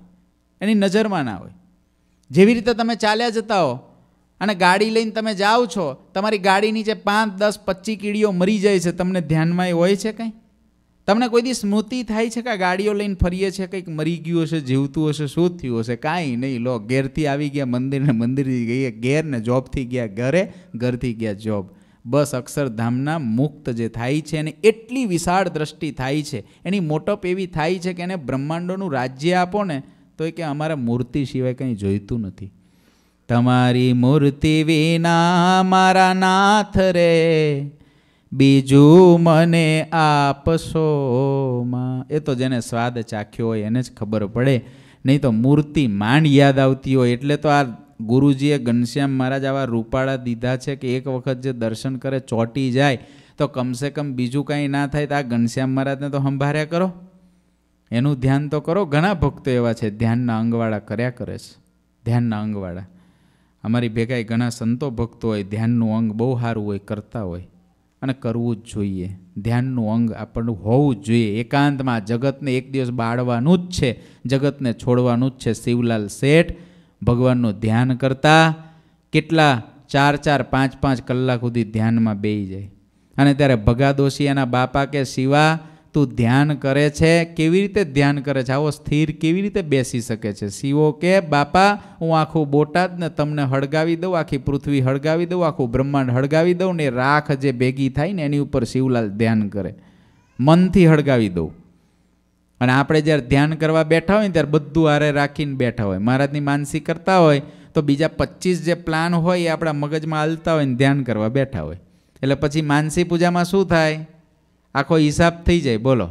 [SPEAKER 1] એની નજરમાં ના હોય જેવી રીતે તમે ચાલ્યા જતા હો અને ગાડી લઈને તમે જાઓ છો તમારી ગાડી નીચે પાંચ દસ પચીસ કીડીઓ મરી જાય છે તમને ધ્યાનમાં એ હોય છે કંઈ તમને કોઈ દી સ્મૃતિ થાય છે કે ગાડીઓ લઈને ફરીએ છે કંઈક મરી ગયું હશે જીવતું હશે શું થયું હશે કાંઈ નહીં લો ઘેરથી આવી ગયા મંદિરને મંદિરથી ગઈએ ઘેર જોબથી ગયા ઘરે ઘરથી ગયા જોબ બસ અક્ષરધામના મુક્ત જે થાય છે અને એટલી વિશાળ દ્રષ્ટિ થાય છે એની મોટપ એવી થાય છે કે એને બ્રહ્માંડોનું રાજ્ય આપો ને તો એ કે અમારા મૂર્તિ સિવાય કંઈ જોઈતું નથી તમારી મૂર્તિ વિના મારા નાથ રે બીજું મને આપશો માં એ તો જેને સ્વાદ ચાખ્યો હોય એને જ ખબર પડે નહીં તો મૂર્તિ માંડ યાદ આવતી હોય એટલે તો આ ગુરુજીએ ઘનશ્યામ મહારાજ આવા રૂપાળા દીધા છે કે એક વખત જે દર્શન કરે ચોટી જાય તો કમસે કમ બીજું કાંઈ ના થાય તો આ ઘનશ્યામ મહારાજને તો સંભાળ્યા કરો એનું ધ્યાન તો કરો ઘણા ભક્તો એવા છે ધ્યાનના અંગવાળા કર્યા કરે છે ધ્યાનના અંગવાળા અમારી ભેગાએ ઘણા સંતો ભક્તો હોય ધ્યાનનું અંગ બહુ સારું હોય કરતા હોય અને કરવું જ જોઈએ ધ્યાનનું અંગ આપણને હોવું જ જોઈએ એકાંતમાં જગતને એક દિવસ બાળવાનું જ છે જગતને છોડવાનું જ છે શિવલાલ શેઠ ભગવાનનું ધ્યાન કરતા કેટલા ચાર ચાર પાંચ પાંચ કલાક સુધી ધ્યાનમાં બેસી જાય અને ત્યારે ભગા દોશી એના બાપા કે શિવા તું ધ્યાન કરે છે કેવી રીતે ધ્યાન કરે છે આવો સ્થિર કેવી રીતે બેસી શકે છે શિવો કે બાપા હું આખું બોટાદને તમને હળગાવી દઉં આખી પૃથ્વી હળગાવી દઉં આખું બ્રહ્માંડ હળગાવી દઉં ને રાખ જે ભેગી થાય ને એની ઉપર શિવલાલ ધ્યાન કરે મનથી હળગાવી દઉં અને આપણે જ્યારે ધ્યાન કરવા બેઠા હોય ને ત્યારે બધું આરે રાખીને બેઠા હોય મહારાજની માનસી કરતા હોય તો બીજા પચીસ જે પ્લાન હોય એ આપણા મગજમાં હાલતા હોય ને ધ્યાન કરવા બેઠા હોય એટલે પછી માનસી પૂજામાં શું થાય આખો હિસાબ થઈ જાય બોલો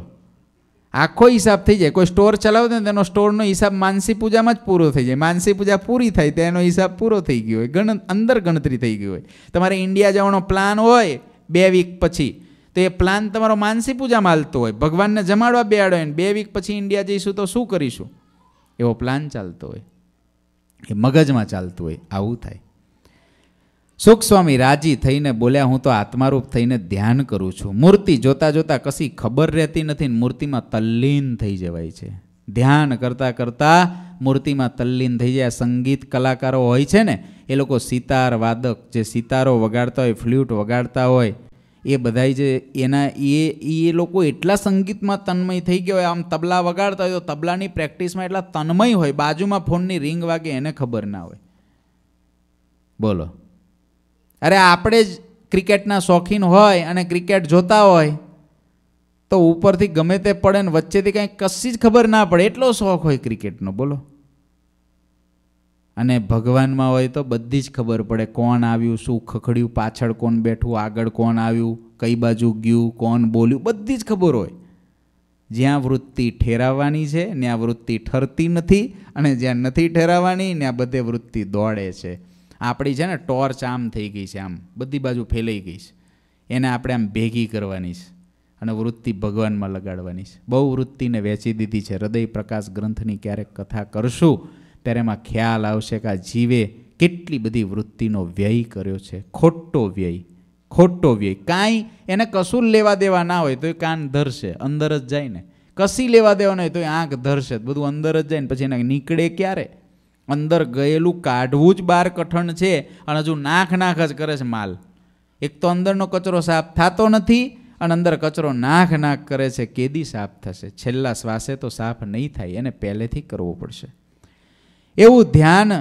[SPEAKER 1] આખો હિસાબ થઈ જાય કોઈ સ્ટોર ચલાવતો ને તેનો સ્ટોરનો હિસાબ માનસી પૂજામાં જ પૂરો થઈ જાય માનસી પૂજા પૂરી થાય તેનો હિસાબ પૂરો થઈ ગયો હોય ગણ અંદર ગણતરી થઈ ગઈ હોય તમારે ઇન્ડિયા જવાનો પ્લાન હોય બે વીક પછી તો એ પ્લાન તમારો માનસી પૂજામાં હાલતો હોય ભગવાનને જમાડવા બેડો હોય ને બે વીક પછી ઇન્ડિયા જઈશું તો શું કરીશું એવો પ્લાન ચાલતો હોય એ મગજમાં ચાલતું હોય આવું થાય સુખસ્વામી રાજી થઈને બોલ્યા હું તો આત્મારૂપ થઈને ધ્યાન કરું છું મૂર્તિ જોતાં જોતાં કશી ખબર રહેતી નથી ને મૂર્તિમાં તલ્લીન થઈ જવાય છે ધ્યાન કરતાં કરતાં મૂર્તિમાં તલ્લીન થઈ જાય સંગીત કલાકારો હોય છે ને એ લોકો સિતાર વાદક જે સિતારો વગાડતા હોય ફ્લ્યુટ વગાડતા હોય એ બધાય જે એના એ એ લોકો એટલા સંગીતમાં તન્મય થઈ ગયા હોય આમ તબલા વગાડતા હોય તો તબલાની પ્રેક્ટિસમાં એટલા તન્મય હોય બાજુમાં ફોનની રિંગ વાગે એને ખબર ના હોય બોલો અરે આપણે જ ક્રિકેટના શોખીન હોય અને ક્રિકેટ જોતા હોય તો ઉપરથી ગમે તે પડે ને વચ્ચેથી કાંઈ કશી જ ખબર ના પડે એટલો શોખ હોય ક્રિકેટનો બોલો અને ભગવાનમાં હોય તો બધી જ ખબર પડે કોણ આવ્યું શું ખખડ્યું પાછળ કોણ બેઠું આગળ કોણ આવ્યું કઈ બાજુ ગયું કોણ બોલ્યું બધી જ ખબર હોય જ્યાં વૃત્તિ ઠેરાવવાની છે ત્યાં વૃત્તિ ઠરતી નથી અને જ્યાં નથી ઠેરાવવાની ત્યાં બધે વૃત્તિ દોડે છે આપણી છે ને ટોર્ચ આમ થઈ ગઈ છે આમ બધી બાજુ ફેલાઈ ગઈ છે એને આપણે આમ ભેગી કરવાની છે અને વૃત્તિ ભગવાનમાં લગાડવાની છે બહુ વૃત્તિને વેચી દીધી છે હૃદય પ્રકાશ ગ્રંથની ક્યારેક કથા કરશું ત્યારે એમાં ખ્યાલ આવશે કે આ જીવે કેટલી બધી વૃત્તિનો વ્યય કર્યો છે ખોટો વ્યય ખોટો વ્યય કાંઈ એને કશું લેવા દેવા ના હોય તો એ કાન ધરશે અંદર જ જાય ને કશી લેવા દેવા હોય તો એ આંખ ધરશે બધું અંદર જ જાય ને પછી એને નીકળે ક્યારે અંદર ગયેલું કાઢવું જ બહાર કઠણ છે અને હજુ નાખ નાખ જ કરે છે માલ એક તો અંદરનો કચરો સાફ થતો નથી અને અંદર કચરો નાખ નાખ કરે છે કેદી સાફ થશે છેલ્લા શ્વાસે તો સાફ નહીં થાય એને પહેલેથી કરવું પડશે એવું ધ્યાન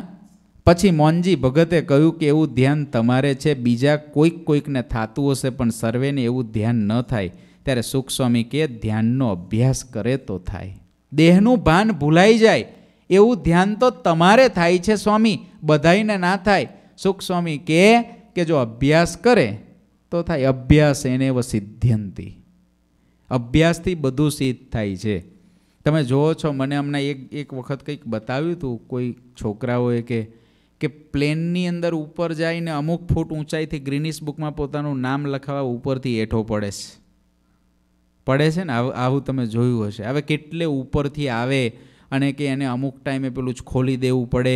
[SPEAKER 1] પછી મોનજી ભગતે કહ્યું કે એવું ધ્યાન તમારે છે બીજા કોઈક કોઈકને થતું હશે પણ સર્વેને એવું ધ્યાન ન થાય ત્યારે સુખ સ્વામી કે ધ્યાનનો અભ્યાસ કરે તો થાય દેહનું ભાન ભૂલાઈ જાય એવું ધ્યાન તો તમારે થાય છે સ્વામી બધાઈને ના થાય સુખ સ્વામી કે કે જો અભ્યાસ કરે તો થાય અભ્યાસ એને સિદ્ધ્યંતી અભ્યાસથી બધું સિદ્ધ થાય છે તમે જુઓ છો મને હમણાં એક એક વખત કંઈક બતાવ્યું હતું કોઈ છોકરાઓએ કે કે પ્લેનની અંદર ઉપર જઈને અમુક ફૂટ ઊંચાઈથી ગ્રીનિસ બુકમાં પોતાનું નામ લખાવવા ઉપરથી એઠો પડે છે પડે છે ને આવું તમે જોયું હશે હવે કેટલે ઉપરથી આવે અને કે એને અમુક ટાઈમે પેલું જ ખોલી દેવું પડે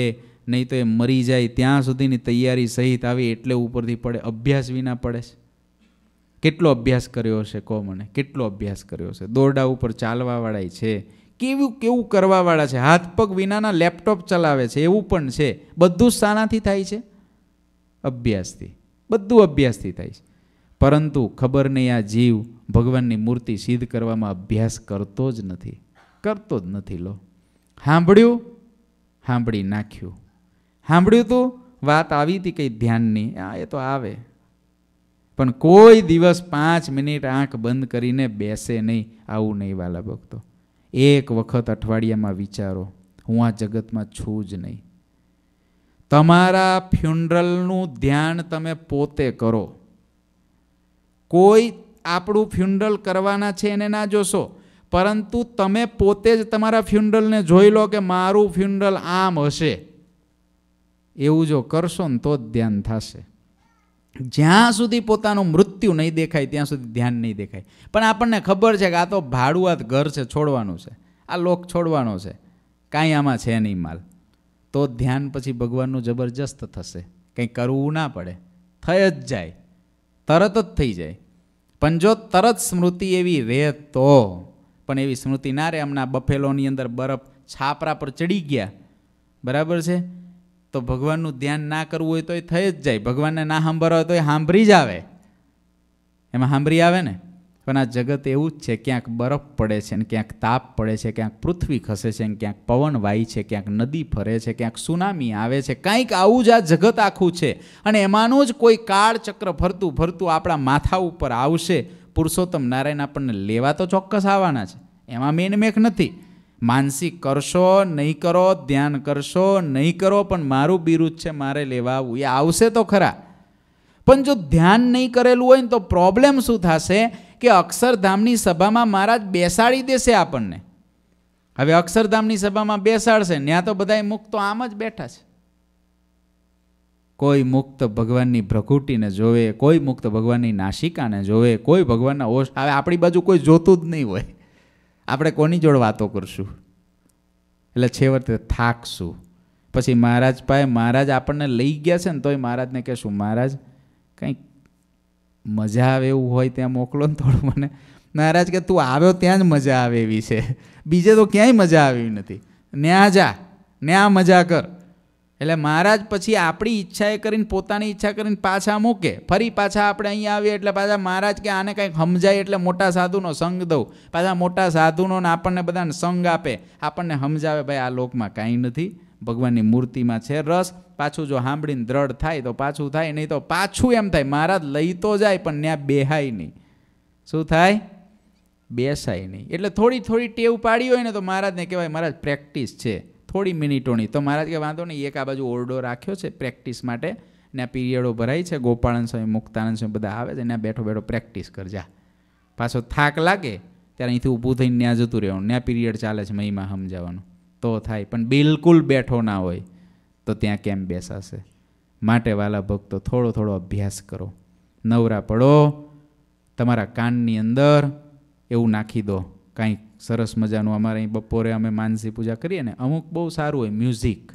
[SPEAKER 1] નહીં તો એ મરી જાય ત્યાં સુધીની તૈયારી સહિત આવી એટલે ઉપરથી પડે અભ્યાસ વિના પડે છે કેટલો અભ્યાસ કર્યો હશે કહો મને કેટલો અભ્યાસ કર્યો હશે દોરડા ઉપર ચાલવાવાળાય છે કેવું કેવું કરવાવાળા છે હાથ પગ વિનાના લેપટોપ ચલાવે છે એવું પણ છે બધું જ શાનાથી થાય છે અભ્યાસથી બધું અભ્યાસથી થાય છે પરંતુ ખબર નહીં આ જીવ ભગવાનની મૂર્તિ સિદ્ધ કરવામાં અભ્યાસ કરતો જ નથી કરતો જ નથી લો સાંભળ્યું સાંભળી નાખ્યું સાંભળ્યું તો વાત આવી હતી કંઈ ધ્યાનની આ એ તો આવે પણ કોઈ દિવસ પાંચ મિનિટ આંખ બંધ કરીને બેસે નહીં આવું નહીં વાલા ભક્તો એક વખત અઠવાડિયામાં વિચારો હું આ જગતમાં છું જ નહીં તમારા ફ્યુનરલનું ધ્યાન તમે પોતે કરો કોઈ આપણું ફ્યુનરલ કરવાના છે એને ના જોશો પરંતુ તમે પોતે જ તમારા ફ્યુન્ડલને જોઈ લો કે મારું ફ્યુન્ડલ આમ હશે એવું જો કરશો ને તો જ ધ્યાન થશે જ્યાં સુધી પોતાનું મૃત્યુ નહીં દેખાય ત્યાં સુધી ધ્યાન નહીં દેખાય પણ આપણને ખબર છે કે આ તો ભાડુઆત ઘર છે છોડવાનું છે આ લોક છોડવાનો છે કાંઈ આમાં છે નહીં માલ તો ધ્યાન પછી ભગવાનનું જબરજસ્ત થશે કંઈ કરવું ના પડે થઈ જ જાય તરત જ થઈ જાય પણ જો તરત સ્મૃતિ એવી રહે તો પણ એવી સ્મૃતિ ના રહે હમણાં બફેલોની અંદર બરફ છાપરા પર ચડી ગયા બરાબર છે તો ભગવાનનું ધ્યાન ના કરવું હોય તોય થઈ જ જાય ભગવાનને ના સાંભળવા હોય તોય સાંભળી જ આવે એમાં સાંભળી આવે ને પણ આ જગત એવું જ છે ક્યાંક બરફ પડે છે ને ક્યાંક તાપ પડે છે ક્યાંક પૃથ્વી ખસે છે ને ક્યાંક પવન વાય છે ક્યાંક નદી ફરે છે ક્યાંક સુનામી આવે છે કંઈક આવું જ આ જગત આખું છે અને એમાંનું જ કોઈ કાળચક્ર ફરતું ફરતું આપણા માથા ઉપર આવશે પુરુષોત્તમ નારાયણ આપણને લેવા તો ચોક્કસ આવવાના છે એમાં મેન મેખ નથી માનસિક કરશો નહીં કરો ધ્યાન કરશો નહીં કરો પણ મારું બિરુદ છે મારે લેવા આવવું એ આવશે તો ખરા પણ જો ધ્યાન નહીં કરેલું હોય ને તો પ્રોબ્લેમ શું થશે કે અક્ષરધામની સભામાં મહારાજ બેસાડી દેશે આપણને હવે અક્ષરધામની સભામાં બેસાડશે ત્યાં તો બધા મુખ તો આમ જ બેઠા છે કોઈ મુક્ત ભગવાનની પ્રકૃતિને જોવે કોઈ મુક્ત ભગવાનની નાસિકાને જોવે કોઈ ભગવાનના ઓશ આવે આપણી બાજુ કોઈ જોતું જ નહીં હોય આપણે કોની જોડે વાતો કરશું એટલે છેવટે થાકશું પછી મહારાજ પાસે મહારાજ આપણને લઈ ગયા છે ને તોય મહારાજને કહેશું મહારાજ કંઈક મજા આવે એવું હોય ત્યાં મોકલો ને થોડું મને મહારાજ કે તું આવ્યો ત્યાં જ મજા આવે એવી છે બીજે તો ક્યાંય મજા આવી નથી ન્યા જા ન્યા મજા કર એટલે મહારાજ પછી આપણી ઈચ્છાએ કરીને પોતાની ઈચ્છા કરીને પાછા મૂકે ફરી પાછા આપણે અહીંયા આવીએ એટલે પાછા મહારાજ કે આને કંઈક સમજાય એટલે મોટા સાધુનો સંગ દઉં પાછા મોટા સાધુનો આપણને બધાને સંગ આપે આપણને સમજાવે ભાઈ આ લોકમાં કાંઈ નથી ભગવાનની મૂર્તિમાં છે રસ પાછું જો સાંભળીને દ્રઢ થાય તો પાછું થાય નહીં તો પાછું એમ થાય મહારાજ લઈ તો જાય પણ ત્યાં બેહાય નહીં શું થાય બેસાય નહીં એટલે થોડી થોડી ટેવ પાડી હોય ને તો મહારાજને કહેવાય મહારાજ પ્રેક્ટિસ છે થોડી મિનિટોની તો મહારાજ કે વાંધો નહીં એક આ બાજુ ઓરડો રાખ્યો છે પ્રેક્ટિસ માટે ને આ પીરિયડો ભરાય છે ગોપાળન સ્વામી મુક્તાનંદ સ્વામી બધા આવે છે ને બેઠો બેઠો પ્રેક્ટિસ કરજા પાછો થાક લાગે ત્યારે અહીંથી ઊભું થઈને ત્યાં જતું રહેવાનું ત્યાં પિરિયડ ચાલે છે મહિમા સમજાવવાનું તો થાય પણ બિલકુલ બેઠો ના હોય તો ત્યાં કેમ બેસાશે માટે વાલા ભક્તો થોડો થોડો અભ્યાસ કરો નવરા પડો તમારા કાનની અંદર એવું નાખી દો કાંઈક સરસ મજાનું અમારે અહીં બપોરે અમે માનસી પૂજા કરીએ ને અમુક બહુ સારું હોય મ્યુઝિક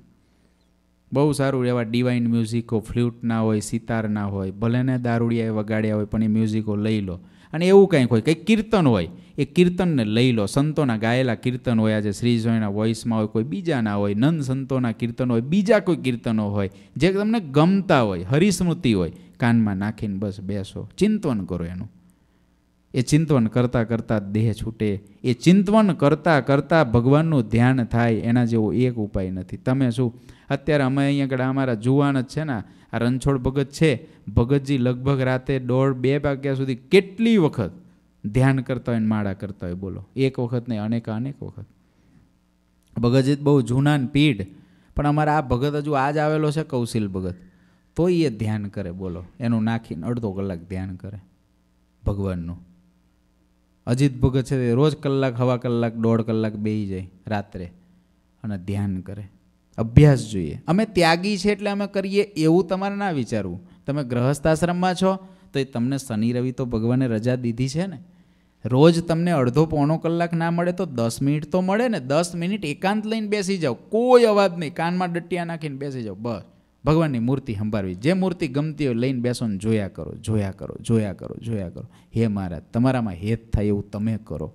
[SPEAKER 1] બહુ સારું એવા ડિવાઇન મ્યુઝિકો ફ્લ્યુટના હોય સિતારના હોય ભલેને ને દારૂડિયાએ વગાડ્યા હોય પણ એ મ્યુઝિકો લઈ લો અને એવું કંઈક હોય કંઈક કીર્તન હોય એ કીર્તનને લઈ લો સંતોના ગાયેલા કીર્તન હોય આજે શ્રીજોયના વોઇસમાં હોય કોઈ બીજાના હોય નંદ સંતોના કીર્તન હોય બીજા કોઈ કીર્તનો હોય જે તમને ગમતા હોય હરિસ્મૃતિ હોય કાનમાં નાખીને બસ બેસો ચિંતન કરો એનું એ ચિંતવન કરતાં કરતાં દેહ છૂટે એ ચિંતવન કરતાં કરતાં ભગવાનનું ધ્યાન થાય એના જેવો એક ઉપાય નથી તમે શું અત્યારે અમે અહીંયા આગળ અમારા જુવાન જ છે ને આ રણછોડ ભગત છે ભગતજી લગભગ રાતે દોઢ બે વાગ્યા સુધી કેટલી વખત ધ્યાન કરતા હોય માળા કરતા હોય બોલો એક વખત નહીં અનેક અનેક વખત ભગતજી બહુ જૂના પીઢ પણ અમારા આ ભગત હજુ આજ આવેલો છે કૌશિલ ભગત તોય એ ધ્યાન કરે બોલો એનું નાખીને અડધો કલાક ધ્યાન કરે ભગવાનનું અજીત ભગત છે તે રોજ કલાક હવા કલાક દોઢ કલાક બેહી જાય રાત્રે અને ધ્યાન કરે અભ્યાસ જોઈએ અમે ત્યાગી છે એટલે અમે કરીએ એવું તમારે ના વિચારવું તમે ગ્રહસ્થ આશ્રમમાં છો તો એ તમને શનિ રવિ તો ભગવાને રજા દીધી છે ને રોજ તમને અડધો પોણો કલાક ના મળે તો દસ મિનિટ તો મળે ને દસ મિનિટ એકાંત લઈને બેસી જાઓ કોઈ અવાજ નહીં કાનમાં ડટિયા નાખીને બેસી જાઓ બસ ભગવાનની મૂર્તિ સંભાળવી જે મૂર્તિ ગમતી હોય લઈને બેસો ને જોયા કરો જોયા કરો જોયા કરો જોયા કરો હે મહારાજ તમારામાં હેત થાય એવું તમે કરો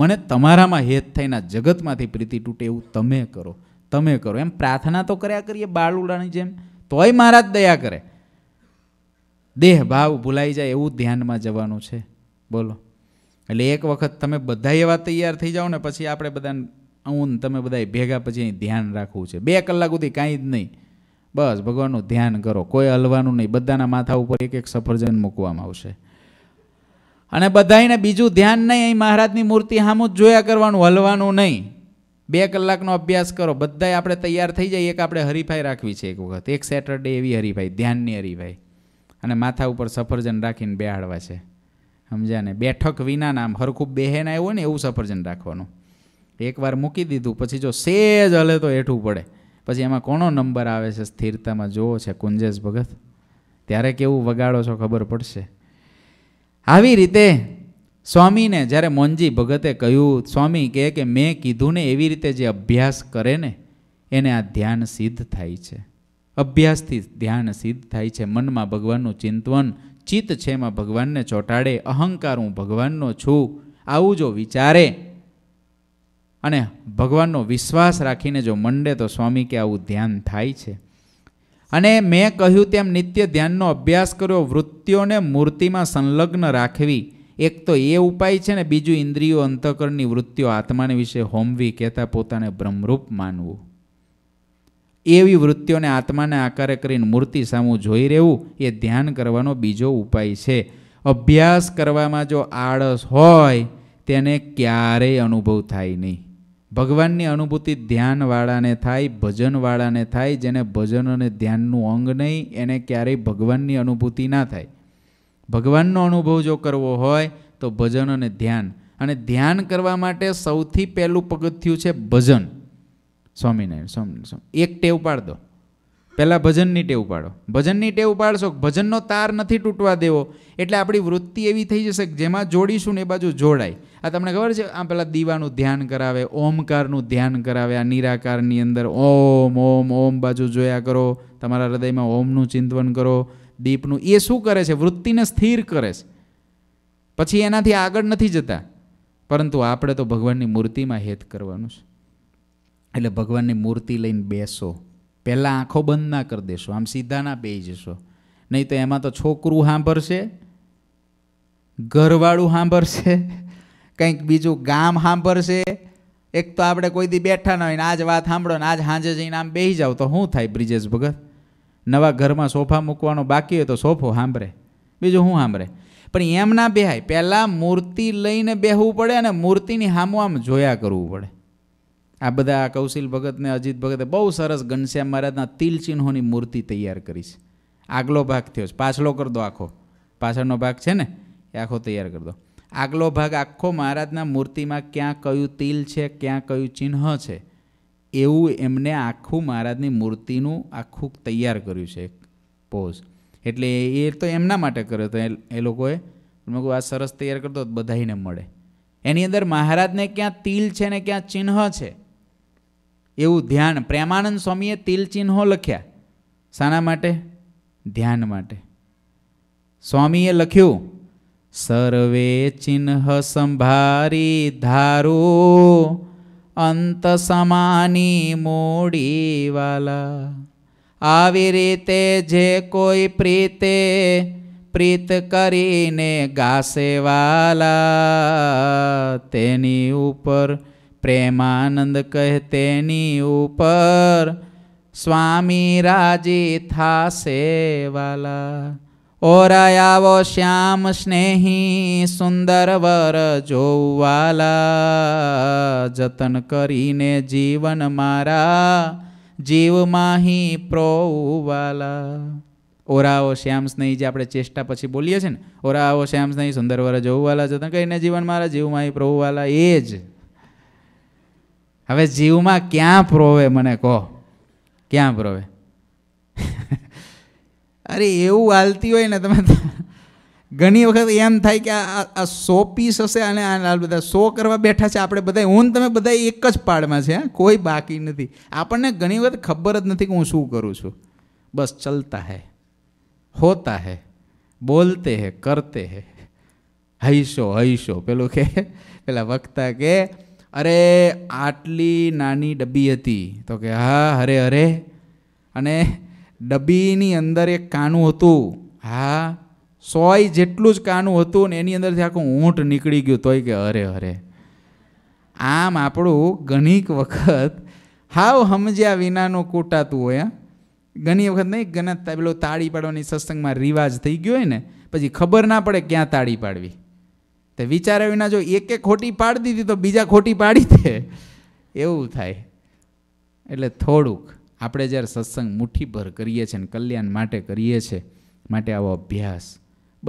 [SPEAKER 1] મને તમારામાં હેત થઈને જગતમાંથી પ્રીતિ તૂટે એવું તમે કરો તમે કરો એમ પ્રાર્થના તો કર્યા કરીએ બાળુડાની જેમ તોય મહારાજ દયા કરે દેહ ભાવ ભૂલાઈ જાય એવું ધ્યાનમાં જવાનું છે બોલો એટલે એક વખત તમે બધા એવા તૈયાર થઈ જાઓ ને પછી આપણે બધા હું તમે બધા ભેગા પછી અહીં ધ્યાન રાખવું છે બે કલાક સુધી કાંઈ જ નહીં બસ ભગવાનનું ધ્યાન કરો કોઈ હલવાનું નહીં બધાના માથા ઉપર એક એક સફરજન મૂકવામાં આવશે અને બધાને બીજું ધ્યાન નહીં અહીં મહારાજની મૂર્તિ સામું જ જોયા કરવાનું હલવાનું નહીં બે કલાકનો અભ્યાસ કરો બધાય આપણે તૈયાર થઈ જઈએ એક આપણે હરીફાઈ રાખવી છે એક વખત એક સેટરડે એવી હરીફાઈ ધ્યાનની હરીફાઈ અને માથા ઉપર સફરજન રાખીને બેહાડવા છે સમજ્યા ને બેઠક વિના નામ હરખું બેહેન આવ્યું ને એવું સફરજન રાખવાનું એકવાર મૂકી દીધું પછી જો સેજ હલે તો હેઠું પડે પછી એમાં કોનો નંબર આવે છે સ્થિરતામાં જુઓ છે કુંજેશ ભગત ત્યારે કેવું વગાડો છો ખબર પડશે આવી રીતે સ્વામીને જ્યારે મોનજી ભગતે કહ્યું સ્વામી કહે કે મેં કીધું ને એવી રીતે જે અભ્યાસ કરે ને એને આ ધ્યાન સિદ્ધ થાય છે અભ્યાસથી ધ્યાન સિદ્ધ થાય છે મનમાં ભગવાનનું ચિંતવન ચિત્ત છે એમાં ભગવાનને ચોંટાડે અહંકાર હું ભગવાનનો છું આવું જો વિચારે અને ભગવાનનો વિશ્વાસ રાખીને જો મંડે તો સ્વામી કે આવું ધ્યાન થાય છે અને મેં કહ્યું તેમ નિત્ય ધ્યાનનો અભ્યાસ કર્યો વૃત્તિઓને મૂર્તિમાં સંલગ્ન રાખવી એક તો એ ઉપાય છે ને બીજું ઇન્દ્રિયો અંતકરણની વૃત્તિઓ આત્માને વિશે હોમવી કહેતા પોતાને બ્રહ્મરૂપ માનવું એવી વૃત્તિઓને આત્માને આકારે કરીને મૂર્તિ સામું જોઈ રહેવું એ ધ્યાન કરવાનો બીજો ઉપાય છે અભ્યાસ કરવામાં જો આળસ હોય તેને ક્યારેય અનુભવ થાય નહીં ભગવાનની અનુભૂતિ ધ્યાનવાળાને થાય ભજનવાળાને થાય જેને ભજન અને ધ્યાનનું અંગ નહીં એને ક્યારેય ભગવાનની અનુભૂતિ ના થાય ભગવાનનો અનુભવ જો કરવો હોય તો ભજન અને ધ્યાન અને ધ્યાન કરવા માટે સૌથી પહેલું પગથિયું છે ભજન સ્વામિનારાયણ સ્વામિનારાયણ એક ટેવ પાડ દો પહેલાં ભજનની ટેવ પાડો ભજનની ટેવ પાડશો ભજનનો તાર નથી તૂટવા દેવો એટલે આપણી વૃત્તિ એવી થઈ જશે કે જેમાં જોડીશું ને એ બાજુ જોડાય આ તમને ખબર છે આ પહેલાં દીવાનું ધ્યાન કરાવે ઓમકારનું ધ્યાન કરાવે આ નિરાકારની અંદર ઓમ ઓમ ઓમ બાજુ જોયા કરો તમારા હૃદયમાં ઓમનું ચિંતવન કરો દીપનું એ શું કરે છે વૃત્તિને સ્થિર કરે છે પછી એનાથી આગળ નથી જતા પરંતુ આપણે તો ભગવાનની મૂર્તિમાં હેત કરવાનું છે એટલે ભગવાનની મૂર્તિ લઈને બેસો પહેલાં આંખો બંધ ના કરી દેશો આમ સીધાના ના બે જશો નહીં તો એમાં તો છોકરું સાંભળશે ઘરવાળું સાંભળશે કંઈક બીજું ગામ સાંભળશે એક તો આપણે કોઈ દી બેઠા ન હોય ને આજ વાત સાંભળો ને આજ સાંજે જઈને આમ બેસી જાઓ તો શું થાય બ્રિજેશ ભગત નવા ઘરમાં સોફા મૂકવાનો બાકી હોય તો સોફો સાંભળે બીજું શું સાંભળે પણ એમ ના બેહાય પહેલાં મૂર્તિ લઈને બેહવું પડે અને મૂર્તિની સામો આમ જોયા કરવું પડે આ બધા કૌશિલ ભગતને અજીત ભગતે બહુ સરસ ઘનશ્યામ મહારાજના તિલ ચિહ્નોની મૂર્તિ તૈયાર કરી છે આગલો ભાગ થયો છે પાછલો કરી દો આખો પાછળનો ભાગ છે ને એ આખો તૈયાર કરી દો આગલો ભાગ આખો મહારાજના મૂર્તિમાં ક્યાં કયું તિલ છે ક્યાં કયું ચિહ્ન છે એવું એમને આખું મહારાજની મૂર્તિનું આખું તૈયાર કર્યું છે પોઝ એટલે એ તો એમના માટે કર્યો હતો એ લોકોએ મેં કહું આ સરસ તૈયાર કરતો બધાને મળે એની અંદર મહારાજને ક્યાં તિલ છે ને ક્યાં ચિહ્ન છે એવું ધ્યાન પ્રેમાનંદ સ્વામીએ તિલચિહ્નો લખ્યા શાના માટે ધ્યાન માટે સ્વામીએ લખ્યું સર્વે ચિહ્ન સંભારી ધારો અંત સમાની મોડીવાલા આવી રીતે જે કોઈ પ્રીતે પ્રીત કરીને ગાસેવાલા તેની ઉપર પ્રેમાનંદ કહે તેની ઉપર સ્વામી રાજી થાશે વાલા ઓરાયાવો શ્યામ સ્નેહી સુંદર વર જોવાલા જતન કરીને જીવન મારા જીવ માહી પ્રોવાલા ઓરાઓ શ્યામ સ્નેહી જે આપણે ચેષ્ટા પછી બોલીએ છીએ ને ઓરાઓ શ્યામ સ્નેહી સુંદર વર જોવાલા જતન કરીને જીવન મારા જીવ માહી પ્રોવાલા એ જ હવે જીવમાં ક્યાં પ્રોવે મને કહો ક્યાં પ્રોવે [laughs] અરે એવું હાલતી હોય ને તમે ઘણી વખત એમ થાય કે આ આ સો પીસ હશે અને આ બધા સો કરવા બેઠા છે આપણે બધા હું તમે બધા એક જ પાડમાં છે કોઈ બાકી નથી આપણને ઘણી વખત ખબર જ નથી કે હું શું કરું છું બસ ચલતા હૈ હોતા હૈ બોલતે હૈ કરતે હૈ હૈશો હૈશો પેલું કે પેલા વખતા કે અરે આટલી નાની ડબ્બી હતી તો કે હા અરે અરે અને ડબ્બીની અંદર એક કાનું હતું હા સોય જેટલું જ કાનું હતું ને એની અંદરથી આખું ઊંટ નીકળી ગયું તોય કે અરે અરે આમ આપણું ઘણીક વખત હાવ સમજ્યા વિનાનું કૂટાતું હોય ઘણી વખત નહીં ગણા પેલો તાળી પાડવાની સત્સંગમાં રિવાજ થઈ ગયો હોય ને પછી ખબર ના પડે ક્યાં તાળી પાડવી તે વિચાર્યા વિના જો એકે ખોટી પાડી દીધી તો બીજા ખોટી પાડી દે એવું થાય એટલે થોડુંક આપણે જ્યારે સત્સંગ મુઠ્ઠીભર કરીએ છીએ ને કલ્યાણ માટે કરીએ છીએ માટે આવો અભ્યાસ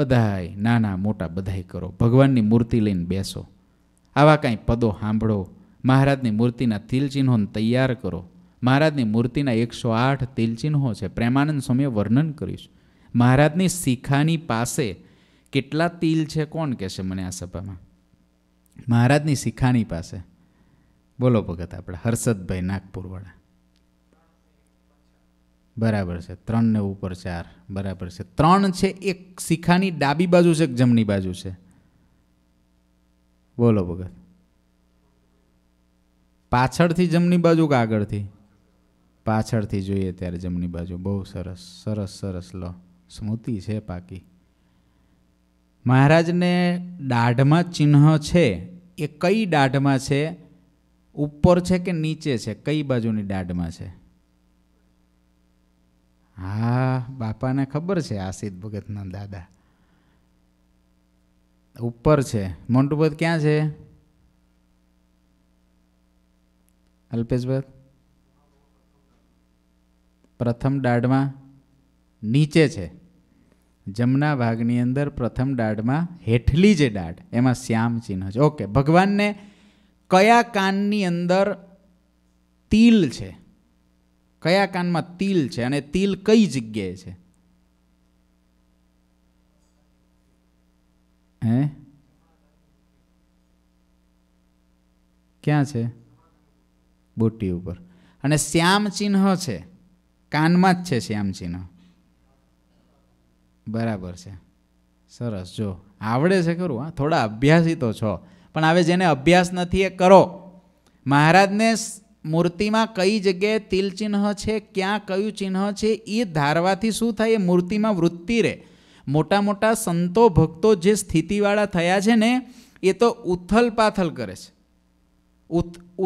[SPEAKER 1] બધાય નાના મોટા બધાય કરો ભગવાનની મૂર્તિ લઈને બેસો આવા કાંઈ પદો સાંભળો મહારાજની મૂર્તિના તિલચિહ્નોને તૈયાર કરો મહારાજની મૂર્તિના એકસો આઠ તિલચિહ્નો છે પ્રેમાનંદ સ્વામીએ વર્ણન કર્યું છે મહારાજની શિખાની પાસે કેટલા તિલ છે કોણ કહેશે મને આ સભામાં મહારાજની શિખાણી પાસે બોલો ભગત આપણે હર્ષદભાઈ નાગપુરવાળા બરાબર છે ત્રણ ને ઉપર ચાર બરાબર છે ત્રણ છે એક શિખાની ડાબી બાજુ છે એક જમણી બાજુ છે બોલો ભગત પાછળથી જમણી બાજુ કે આગળથી પાછળથી જોઈએ ત્યારે જમણી બાજુ બહુ સરસ સરસ સરસ લો સ્મૃતિ છે પાકી મહારાજને દાઢમાં ચિહ્ન છે એ કઈ દાઢમાં છે ઉપર છે કે નીચે છે કઈ બાજુની દાઢમાં છે હા બાપાને ખબર છે આશિત ભગતના દાદા ઉપર છે મોન્ટુભત ક્યાં છે અલ્પેશભત પ્રથમ દાઢમાં નીચે છે જમના ભાગની અંદર પ્રથમ દાઢમાં હેઠલી જે દાઢ એમાં શ્યામ ચિહ્ન છે ઓકે ભગવાનને કયા કાનની અંદર તિલ છે કયા કાનમાં તિલ છે અને તિલ કઈ જગ્યાએ છે હે ક્યાં છે બોટી ઉપર અને શ્યામ ચિહ્ન છે કાનમાં જ છે શ્યામ ચિહ્ન બરાબર છે સરસ જો આવડે છે ખરું હા થોડા અભ્યાસી તો છો પણ હવે જેને અભ્યાસ નથી એ કરો મહારાજને મૂર્તિમાં કઈ જગ્યાએ તિલ ચિહ્ન છે ક્યાં કયું ચિહ્ન છે એ ધારવાથી શું થાય એ મૂર્તિમાં વૃત્તિ રહે મોટા મોટા સંતો ભક્તો જે સ્થિતિવાળા થયા છે ને એ તો ઉથલ પાથલ કરે છે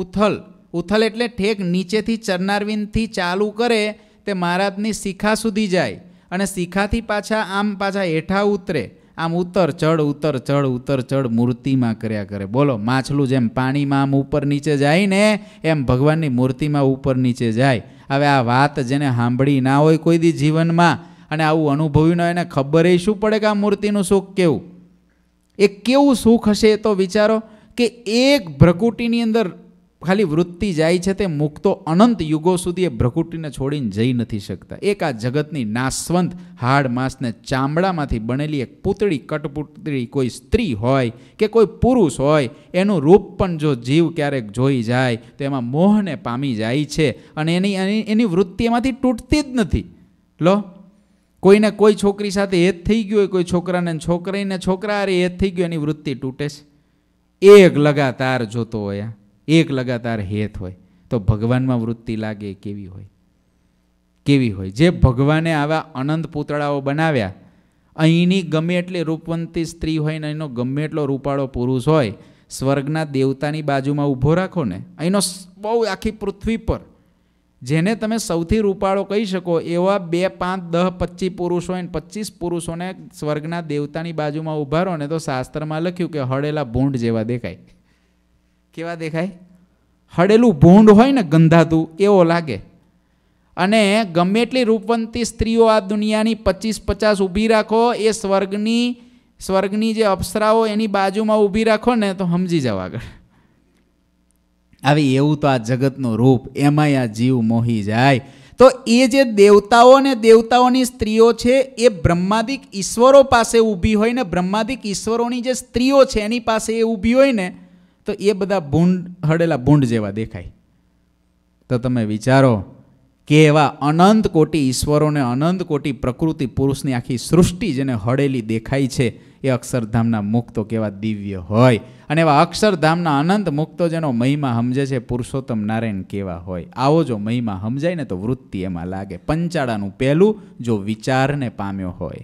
[SPEAKER 1] ઉથલ ઉથલ એટલે ઠેક નીચેથી ચરનારવિંદથી ચાલુ કરે તે મહારાજની શિખા સુધી જાય અને શિખાથી પાછા આમ પાછા હેઠા ઉતરે આમ ઉતર ચડ ઉતર ચડ ઉતર ચડ મૂર્તિમાં કર્યા કરે બોલો માછલું જેમ પાણીમાં આમ ઉપર નીચે જાય ને એમ ભગવાનની મૂર્તિમાં ઉપર નીચે જાય હવે આ વાત જેને સાંભળી ના હોય કોઈ દી જીવનમાં અને આવું અનુભવ્યું ન એને ખબર એ શું પડે કે આ મૂર્તિનું સુખ કેવું એ કેવું સુખ હશે એ તો વિચારો કે એક ભ્રકુટીની અંદર ખાલી વૃત્તિ જાય છે તે મુક્તો અનંત યુગો સુધી એ ભ્રકુટીને છોડીને જઈ નથી શકતા એક આ જગતની નાસવંત હાડ માસને ચામડામાંથી બનેલી એક પૂતળી કટપુતળી કોઈ સ્ત્રી હોય કે કોઈ પુરુષ હોય એનું રૂપ પણ જો જીવ ક્યારેક જોઈ જાય તો એમાં મોહને પામી જાય છે અને એની એની વૃત્તિ એમાંથી તૂટતી જ નથી લો કોઈને કોઈ છોકરી સાથે હેત થઈ ગયું હોય કોઈ છોકરાને છોકરીને છોકરા અરે હેત થઈ ગયો એની વૃત્તિ તૂટે છે એક લગાતાર જોતો હોય એક લગાતાર હેત હોય તો ભગવાનમાં વૃત્તિ લાગે કેવી હોય કેવી હોય જે ભગવાને આવા અનંત પૂતળાઓ બનાવ્યા અહીંની ગમે એટલી રૂપવંતી સ્ત્રી હોય ને એનો ગમે એટલો રૂપાળો પુરુષ હોય સ્વર્ગના દેવતાની બાજુમાં ઊભો રાખો ને અહીંનો બહુ આખી પૃથ્વી પર જેને તમે સૌથી રૂપાળો કહી શકો એવા બે પાંચ દહ પચીસ પુરુષ હોય ને પચીસ પુરુષોને સ્વર્ગના દેવતાની બાજુમાં ઊભા ને તો શાસ્ત્રમાં લખ્યું કે હળેલા ભૂંડ જેવા દેખાય કેવા દેખાય હળેલું ભૂંડ હોય ને ગંધાતું એવો લાગે અને ગમે એટલી રૂપવંતી સ્ત્રીઓ આ દુનિયાની પચીસ પચાસ ઊભી રાખો એ સ્વર્ગની સ્વર્ગની જે અપ્સરાઓ એની બાજુમાં ઊભી રાખો ને તો સમજી જાઓ આગળ આવી એવું તો આ જગતનું રૂપ એમાંય આ જીવ મોહી જાય તો એ જે દેવતાઓ ને દેવતાઓની સ્ત્રીઓ છે એ બ્રહ્માદિક ઈશ્વરો પાસે ઊભી હોય ને બ્રહ્માદિક ઈશ્વરોની જે સ્ત્રીઓ છે એની પાસે એ ઊભી હોય ને તો એ બધા ભૂંડ હડેલા ભૂંડ જેવા દેખાય તો તમે વિચારો કે એવા અનંત કોટી ઈશ્વરોને અનંત કોટી પ્રકૃતિ પુરુષની આખી સૃષ્ટિ જેને હળેલી દેખાય છે એ અક્ષરધામના મુક્તો કેવા દિવ્ય હોય અને એવા અક્ષરધામના અનંત મુક્તો જેનો મહિમા સમજે છે પુરુષોત્તમ નારાયણ કેવા હોય આવો જો મહિમા સમજાય ને તો વૃત્તિ એમાં લાગે પંચાળાનું પહેલું જો વિચારને પામ્યો હોય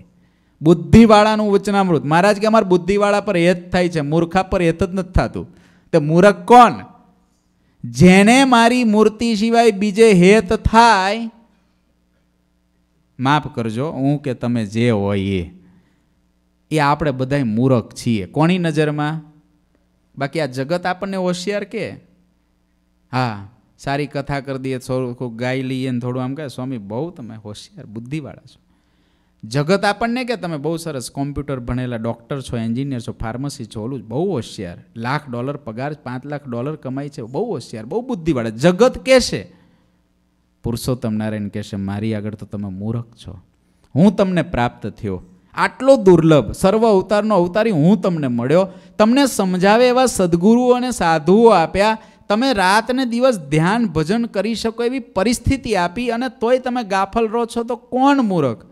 [SPEAKER 1] બુદ્ધિવાળાનું વચનામૃત મહારાજ કે અમારા બુદ્ધિવાળા પર હેત થાય છે મૂર્ખા પર હેત જ નથી થતું તો મૂરખ કોણ જેને મારી મૂર્તિ સિવાય બીજે હેત થાય માફ કરજો હું કે તમે જે હોય એ એ આપણે બધાય મૂરખ છીએ કોની નજરમાં બાકી આ જગત આપણને હોશિયાર કે હા સારી કથા કરી દઈએ થોડું ગાઈ લઈએ ને થોડું આમ કહે સ્વામી બહુ તમે હોશિયાર બુદ્ધિવાળા છો જગત આપણને કે તમે બહુ સરસ કોમ્પ્યુટર ભણેલા ડૉક્ટર છો એન્જિનિયર છો ફાર્મસી છો ઓલું બહુ હોશિયાર લાખ ડોલર પગાર પાંચ લાખ ડોલર કમાય છે બહુ હોશિયાર બહુ બુદ્ધિવાળા જગત કહેશે પુરુષોત્તમ નારાયણ કહેશે મારી આગળ તો તમે મૂરખ છો હું તમને પ્રાપ્ત થયો આટલો દુર્લભ સર્વ અવતારનો અવતારી હું તમને મળ્યો તમને સમજાવે એવા સદગુરુ અને સાધુઓ આપ્યા તમે રાત ને દિવસ ધ્યાન ભજન કરી શકો એવી પરિસ્થિતિ આપી અને તોય તમે ગાફલ રહો છો તો કોણ મૂરખ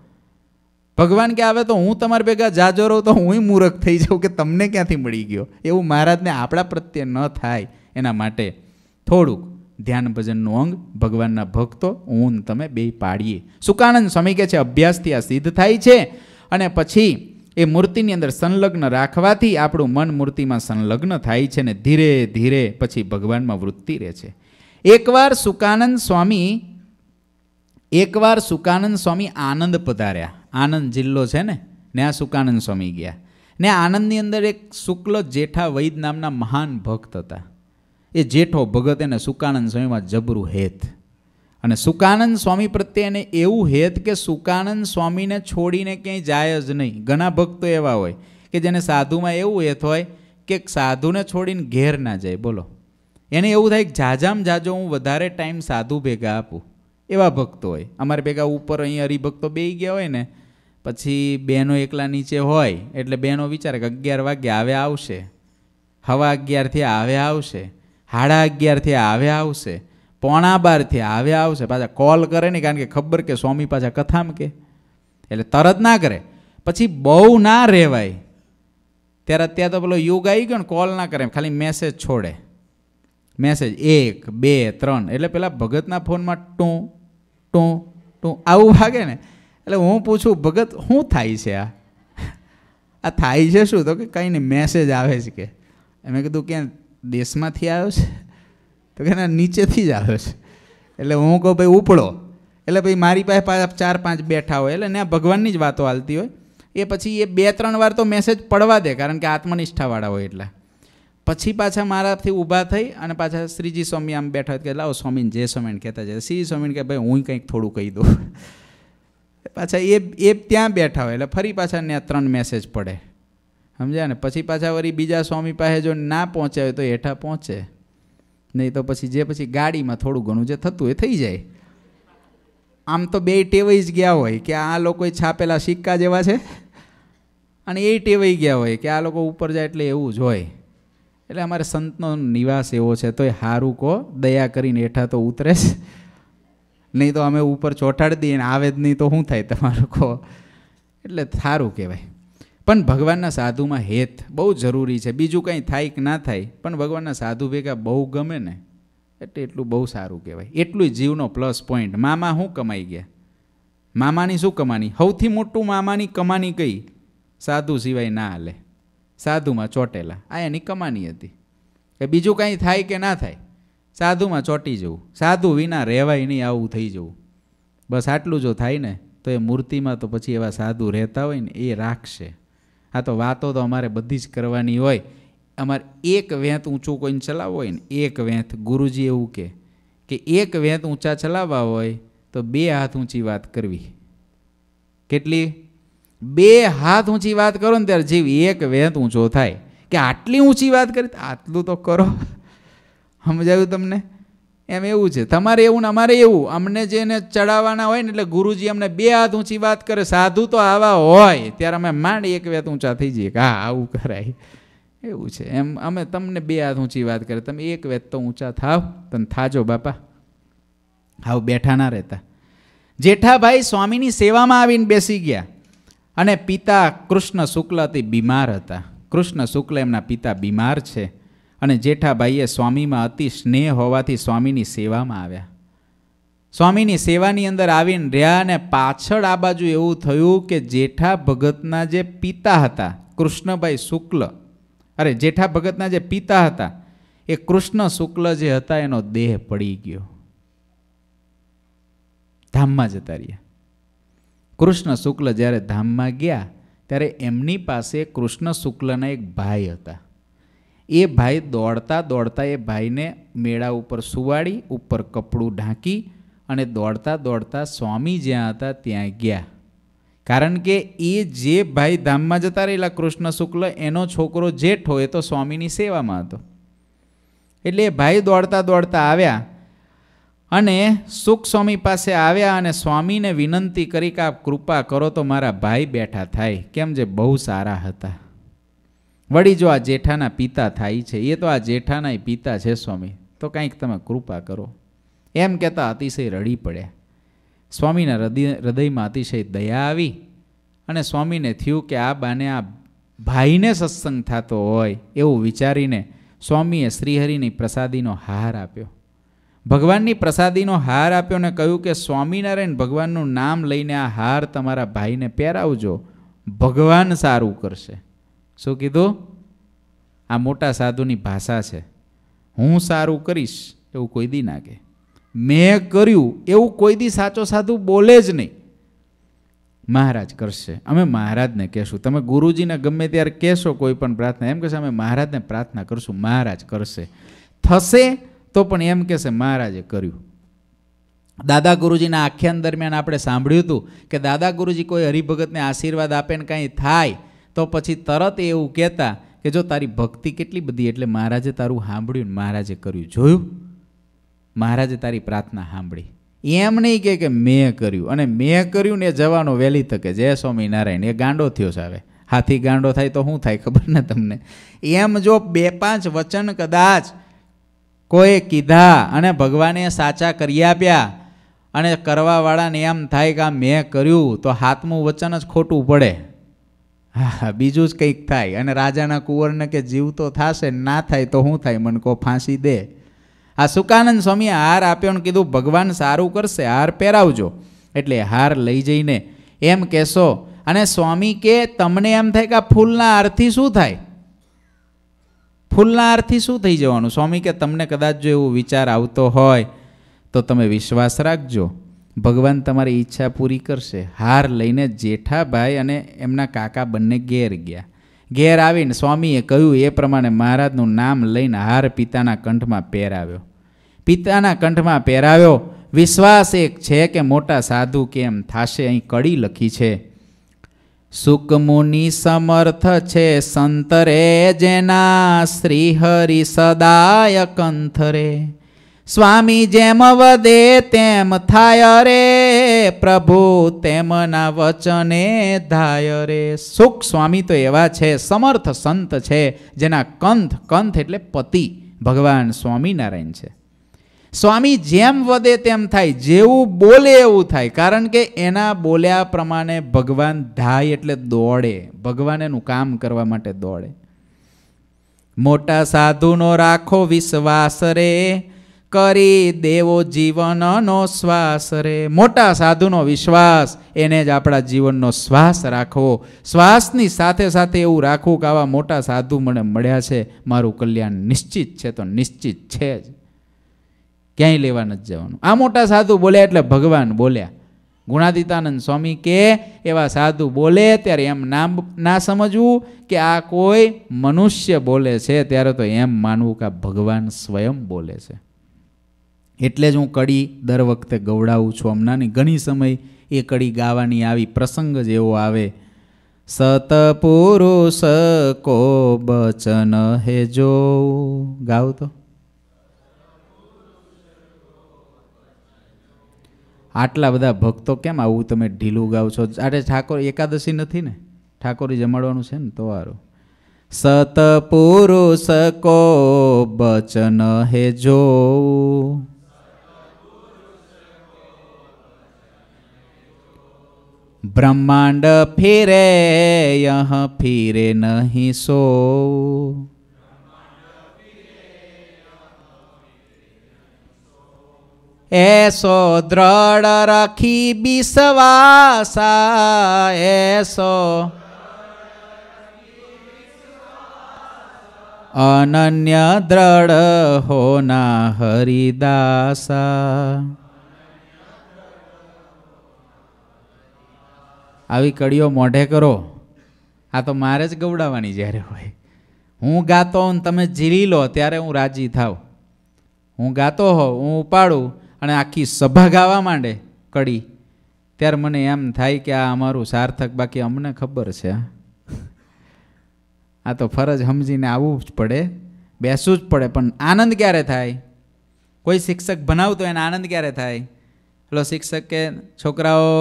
[SPEAKER 1] ભગવાન કે આવે તો હું તમારા ભેગા જાજો રહું તો હું મૂરખ થઈ જાઉં કે તમને ક્યાંથી મળી ગયો એવું મહારાજને આપણા પ્રત્યે ન થાય એના માટે થોડુંક ધ્યાન ભજનનું અંગ ભગવાનના ભક્તો હું તમે બે પાડીએ સુકાનંદ સ્વામી કહે છે અભ્યાસથી આ સિદ્ધ થાય છે અને પછી એ મૂર્તિની અંદર સંલગ્ન રાખવાથી આપણું મન મૂર્તિમાં સંલગ્ન થાય છે ને ધીરે ધીરે પછી ભગવાનમાં વૃત્તિ રહે છે એકવાર સુકાનંદ સ્વામી એકવાર સુકાનંદ સ્વામી આનંદ પધાર્યા આનંદ જિલ્લો છે ને ને આ સુકાનંદ સ્વામી ગયા ને આનંદની અંદર એક શુક્લ જેઠા વૈદ નામના મહાન ભક્ત હતા એ જેઠો ભગત એને સુકાનંદ સ્વામીમાં જબરું હેત અને સુકાનંદ સ્વામી પ્રત્યે એને એવું હેત કે સુકાનંદ સ્વામીને છોડીને ક્યાંય જાય જ નહીં ઘણા ભક્તો એવા હોય કે જેને સાધુમાં એવું હેત હોય કે સાધુને છોડીને ઘેર ના જાય બોલો એને એવું થાય કે જાજામ જાજો હું વધારે ટાઈમ સાધુ ભેગા આપું એવા ભક્તો હોય અમારે ભેગા ઉપર અહીં હરિભક્તો બે ગયા હોય ને પછી બહેનો એકલા નીચે હોય એટલે બહેનો વિચારે કે અગિયાર વાગ્યે આવે આવશે હવા અગિયારથી આવે આવશે હાડા અગિયારથી આવે આવશે પોણા બારથી આવે આવશે પાછા કોલ કરે ને કારણ કે ખબર કે સ્વામી પાછા કથામ કે એટલે તરત ના કરે પછી બહુ ના રહેવાય ત્યારે અત્યારે તો પેલો યુગ આવી ગયો ને કોલ ના કરે ખાલી મેસેજ છોડે મેસેજ એક બે ત્રણ એટલે પેલા ભગતના ફોનમાં ટું ટું ટું આવું વાગે ને એટલે હું પૂછું ભગત શું થાય છે આ આ થાય છે શું તો કે કંઈ નહીં મેસેજ આવે છે કે એમણે કીધું ક્યાં દેશમાંથી આવ્યો છે તો કે ના નીચેથી જ આવ્યો છે એટલે હું કહું ભાઈ ઉપડો એટલે ભાઈ મારી પાસે પાછા ચાર પાંચ બેઠા હોય એટલે ને ભગવાનની જ વાતો હાલતી હોય એ પછી એ બે ત્રણ વાર તો મેસેજ પડવા દે કારણ કે આત્મનિષ્ઠાવાળા હોય એટલે પછી પાછા મારાથી ઊભા થઈ અને પાછા શ્રીજી સ્વામી આમ બેઠા હોય કે લાવો સ્વામીને જે સ્વામીને કહેતા જાય શ્રી સ્વામીને કે ભાઈ હું કંઈક થોડું કહી દઉં પાછા એ એ ત્યાં બેઠા હોય એટલે ફરી પાછા ત્યાં ત્રણ મેસેજ પડે સમજ્યા ને પછી પાછા વળી બીજા સ્વામી પાસે જો ના પહોંચે હોય તો હેઠા પહોંચે નહીં તો પછી જે પછી ગાડીમાં થોડું ઘણું જે થતું એ થઈ જાય આમ તો બે ટેવાઈ જ ગયા હોય કે આ લોકોએ છાપેલા સિક્કા જેવા છે અને એ ટેવાઈ ગયા હોય કે આ લોકો ઉપર જાય એટલે એવું જ હોય એટલે અમારે સંતનો નિવાસ એવો છે તો એ હારું કહો દયા કરીને હેઠા તો ઉતરે જ નહીં તો અમે ઉપર ચોંટાડી દઈએ ને આવે જ નહીં તો શું થાય તમારું કહો એટલે સારું કહેવાય પણ ભગવાનના સાધુમાં હેત બહુ જરૂરી છે બીજું કંઈ થાય કે ના થાય પણ ભગવાનના સાધુ ભેગા બહુ ગમે ને એટલે એટલું બહુ સારું કહેવાય એટલું જીવનો પ્લસ પોઈન્ટ મામા શું કમાઈ ગયા મામાની શું કમાની સૌથી મોટું મામાની કમાની કઈ સાધુ સિવાય ના હાલે સાધુમાં ચોટેલા આ એની કમાની હતી કે બીજું કાંઈ થાય કે ના થાય સાધુમાં ચોટી જવું સાધુ વિના રહેવાય નહીં આવું થઈ જવું બસ આટલું જો થાય ને તો એ મૂર્તિમાં તો પછી એવા સાધુ રહેતા હોય ને એ રાખશે હા તો વાતો તો અમારે બધી જ કરવાની હોય અમારે એક વેંત ઊંચું કોઈને ચલાવવો હોય ને એક વેંત ગુરુજી એવું કે કે એક વેંત ઊંચા ચલાવવા હોય તો બે હાથ ઊંચી વાત કરવી કેટલી બે હાથ ઊંચી વાત કરો ને ત્યારે જીવ એક વેંત ઊંચો થાય કે આટલી ઊંચી વાત કરી આટલું તો કરો સમજાયું તમને એમ એવું છે તમારે એવું ને અમારે એવું અમને જે એને ચડાવવાના હોય ને એટલે ગુરુજી અમને બે હાથ ઊંચી વાત કરે સાધુ તો આવા હોય ત્યારે અમે માંડ એક વેત ઊંચા થઈ જઈએ કે હા આવું કરાય એવું છે એમ અમે તમને બે હાથ ઊંચી વાત કરે તમે એક વેત તો ઊંચા થાવ તને થાજો બાપા હાવ બેઠા ના રહેતા જેઠાભાઈ સ્વામીની સેવામાં આવીને બેસી ગયા અને પિતા કૃષ્ણ શુક્લથી બીમાર હતા કૃષ્ણ શુક્લ એમના પિતા બીમાર છે અને જેઠાભાઈએ સ્વામીમાં અતિ સ્નેહ હોવાથી સ્વામીની સેવામાં આવ્યા સ્વામીની સેવાની અંદર આવીને રહ્યા અને પાછળ આ બાજુ એવું થયું કે જેઠા ભગતના જે પિતા હતા કૃષ્ણભાઈ શુક્લ અરે જેઠા ભગતના જે પિતા હતા એ કૃષ્ણ શુક્લ જે હતા એનો દેહ પડી ગયો ધામમાં જતા રહ્યા કૃષ્ણ શુક્લ જ્યારે ધામમાં ગયા ત્યારે એમની પાસે કૃષ્ણ શુક્લના એક ભાઈ હતા એ ભાઈ દોડતા દોડતા એ ભાઈને મેળા ઉપર સુવાડી ઉપર કપડું ઢાંકી અને દોડતા દોડતા સ્વામી જ્યાં હતા ત્યાં ગયા કારણ કે એ જે ભાઈ ધામમાં જતા રહેલા કૃષ્ણ શુક્લ એનો છોકરો જેઠ હોય તો સ્વામીની સેવામાં હતો એટલે એ ભાઈ દોડતા દોડતા આવ્યા અને સુખ સ્વામી પાસે આવ્યા અને સ્વામીને વિનંતી કરી કે આપ કૃપા કરો તો મારા ભાઈ બેઠા થાય કેમ જે બહુ સારા હતા વળી જો આ જેઠાના પિતા થાય છે એ તો આ જેઠાના પિતા છે સ્વામી તો કાંઈક તમે કૃપા કરો એમ કહેતા અતિશય રડી પડ્યા સ્વામીના હૃદય હૃદયમાં અતિશય દયા આવી અને સ્વામીને થયું કે આ બાને આ ભાઈને સત્સંગ થતો હોય એવું વિચારીને સ્વામીએ શ્રીહરિની પ્રસાદીનો હાર આપ્યો ભગવાનની પ્રસાદીનો હાર આપ્યો ને કહ્યું કે સ્વામિનારાયણ ભગવાનનું નામ લઈને આ હાર તમારા ભાઈને પહેરાવજો ભગવાન સારું કરશે શું કીધું આ મોટા સાધુની ભાષા છે હું સારું કરીશ એવું કોઈ દી ના કે મેં કર્યું એવું કોઈ દી સાચો સાધુ બોલે જ નહીં મહારાજ કરશે અમે મહારાજને કહેશું તમે ગુરુજીને ગમે ત્યારે કહેશો કોઈ પણ પ્રાર્થના એમ કહેશે અમે મહારાજને પ્રાર્થના કરશું મહારાજ કરશે થશે તો પણ એમ કહેશે મહારાજે કર્યું દાદા ગુરુજીના આખ્યાન દરમિયાન આપણે સાંભળ્યું હતું કે દાદા ગુરુજી કોઈ હરિભગતને આશીર્વાદ આપે ને કાંઈ થાય તો પછી તરત એ એવું કહેતા કે જો તારી ભક્તિ કેટલી બધી એટલે મહારાજે તારું સાંભળ્યું મહારાજે કર્યું જોયું મહારાજે તારી પ્રાર્થના સાંભળી એમ નહીં કે મેં કર્યું અને મેં કર્યું ને જવાનો વહેલી તકે જય સ્વામિનારાયણ એ ગાંડો થયો છે હવે હાથી ગાંડો થાય તો શું થાય ખબર ને તમને એમ જો બે પાંચ વચન કદાચ કોઈએ કીધા અને ભગવાને સાચા કરી આપ્યા અને કરવાવાળાને એમ થાય કે આ મેં કર્યું તો હાથમું વચન જ ખોટું પડે હા બીજું જ કંઈક થાય અને રાજાના કુંવરને કે જીવતો થશે ના થાય તો શું થાય મને કહો ફાંસી દે આ સુકાનંદ સ્વામીએ હાર આપ્યો ને કીધું ભગવાન સારું કરશે હાર પહેરાવજો એટલે હાર લઈ જઈને એમ કહેશો અને સ્વામી કે તમને એમ થાય કે આ ફૂલના હારથી શું થાય ફૂલના હારથી શું થઈ જવાનું સ્વામી કે તમને કદાચ જો એવો વિચાર આવતો હોય તો તમે વિશ્વાસ રાખજો ભગવાન તમારી ઈચ્છા પૂરી કરશે હાર લઈને જેઠાભાઈ અને એમના કાકા બંને ઘેર ગયા ઘેર આવીને સ્વામીએ કહ્યું એ પ્રમાણે મહારાજનું નામ લઈને હાર પિતાના કંઠમાં પહેરાવ્યો પિતાના કંઠમાં પહેરાવ્યો વિશ્વાસ એક છે કે મોટા સાધુ કેમ થાશે અહીં કડી લખી છે સુકમુનિ સમર્થ છે સંતરે જેના શ્રીહરિ સદાય કંથરે સ્વામી જેમ વધે તેમ થાય રે પ્રભુ તેમના વચને ધાય રે સુખ સ્વામી તો એવા છે સમર્થ સંત છે જેના કંથ કંથ એટલે પતિ ભગવાન સ્વામિનારાયણ છે સ્વામી જેમ વધે તેમ થાય જેવું બોલે એવું થાય કારણ કે એના બોલ્યા પ્રમાણે ભગવાન ધાય એટલે દોડે ભગવાન એનું કામ કરવા માટે દોડે મોટા સાધુનો રાખો વિશ્વાસ રે કરી દેવો જીવનનો શ્વાસ રે મોટા સાધુનો વિશ્વાસ એને જ આપણા જીવનનો શ્વાસ રાખવો શ્વાસની સાથે સાથે એવું રાખવું કે આવા મોટા સાધુ મને મળ્યા છે મારું કલ્યાણ નિશ્ચિત છે તો નિશ્ચિત છે જ ક્યાંય લેવા નથી જવાનું આ મોટા સાધુ બોલ્યા એટલે ભગવાન બોલ્યા ગુણાદિતાનંદ સ્વામી કે એવા સાધુ બોલે ત્યારે એમ નામ ના સમજવું કે આ કોઈ મનુષ્ય બોલે છે ત્યારે તો એમ માનવું કે ભગવાન સ્વયં બોલે છે એટલે જ હું કડી દર વખતે ગવડાવું છું હમણાંની ઘણી સમય એ કડી ગાવાની આવી પ્રસંગ જ એવો આવે સતપુરુષ કો બચન હે જો ગાવ તો આટલા બધા ભક્તો કેમ આવું તમે ઢીલું ગાવ છો અરે ઠાકોર એકાદશી નથી ને ઠાકોરી જમાડવાનું છે ને તો વારું સતપુરુષ કો બચન હે જોવું બ્રહ્માંડ फिरे यह फिरे નહીં સો એસો દ્રઢ રખી વિશ્વાસા એસો અનન્ય દ્રઢ હોના હરિદાસા આવી કડીઓ મોઢે કરો આ તો મારે જ ગવડાવવાની જ્યારે હોય હું ગાતો હોઉં તમે ઝીલી લો ત્યારે હું રાજી થાવ હું ગાતો હોઉં હું ઉપાડું અને આખી સભા ગાવા માંડે કડી ત્યારે મને એમ થાય કે આ અમારું સાર્થક બાકી અમને ખબર છે આ તો ફરજ સમજીને આવવું જ પડે બેસવું જ પડે પણ આનંદ ક્યારે થાય કોઈ શિક્ષક ભણાવતો એને આનંદ ક્યારે થાય એટલો શિક્ષક કે છોકરાઓ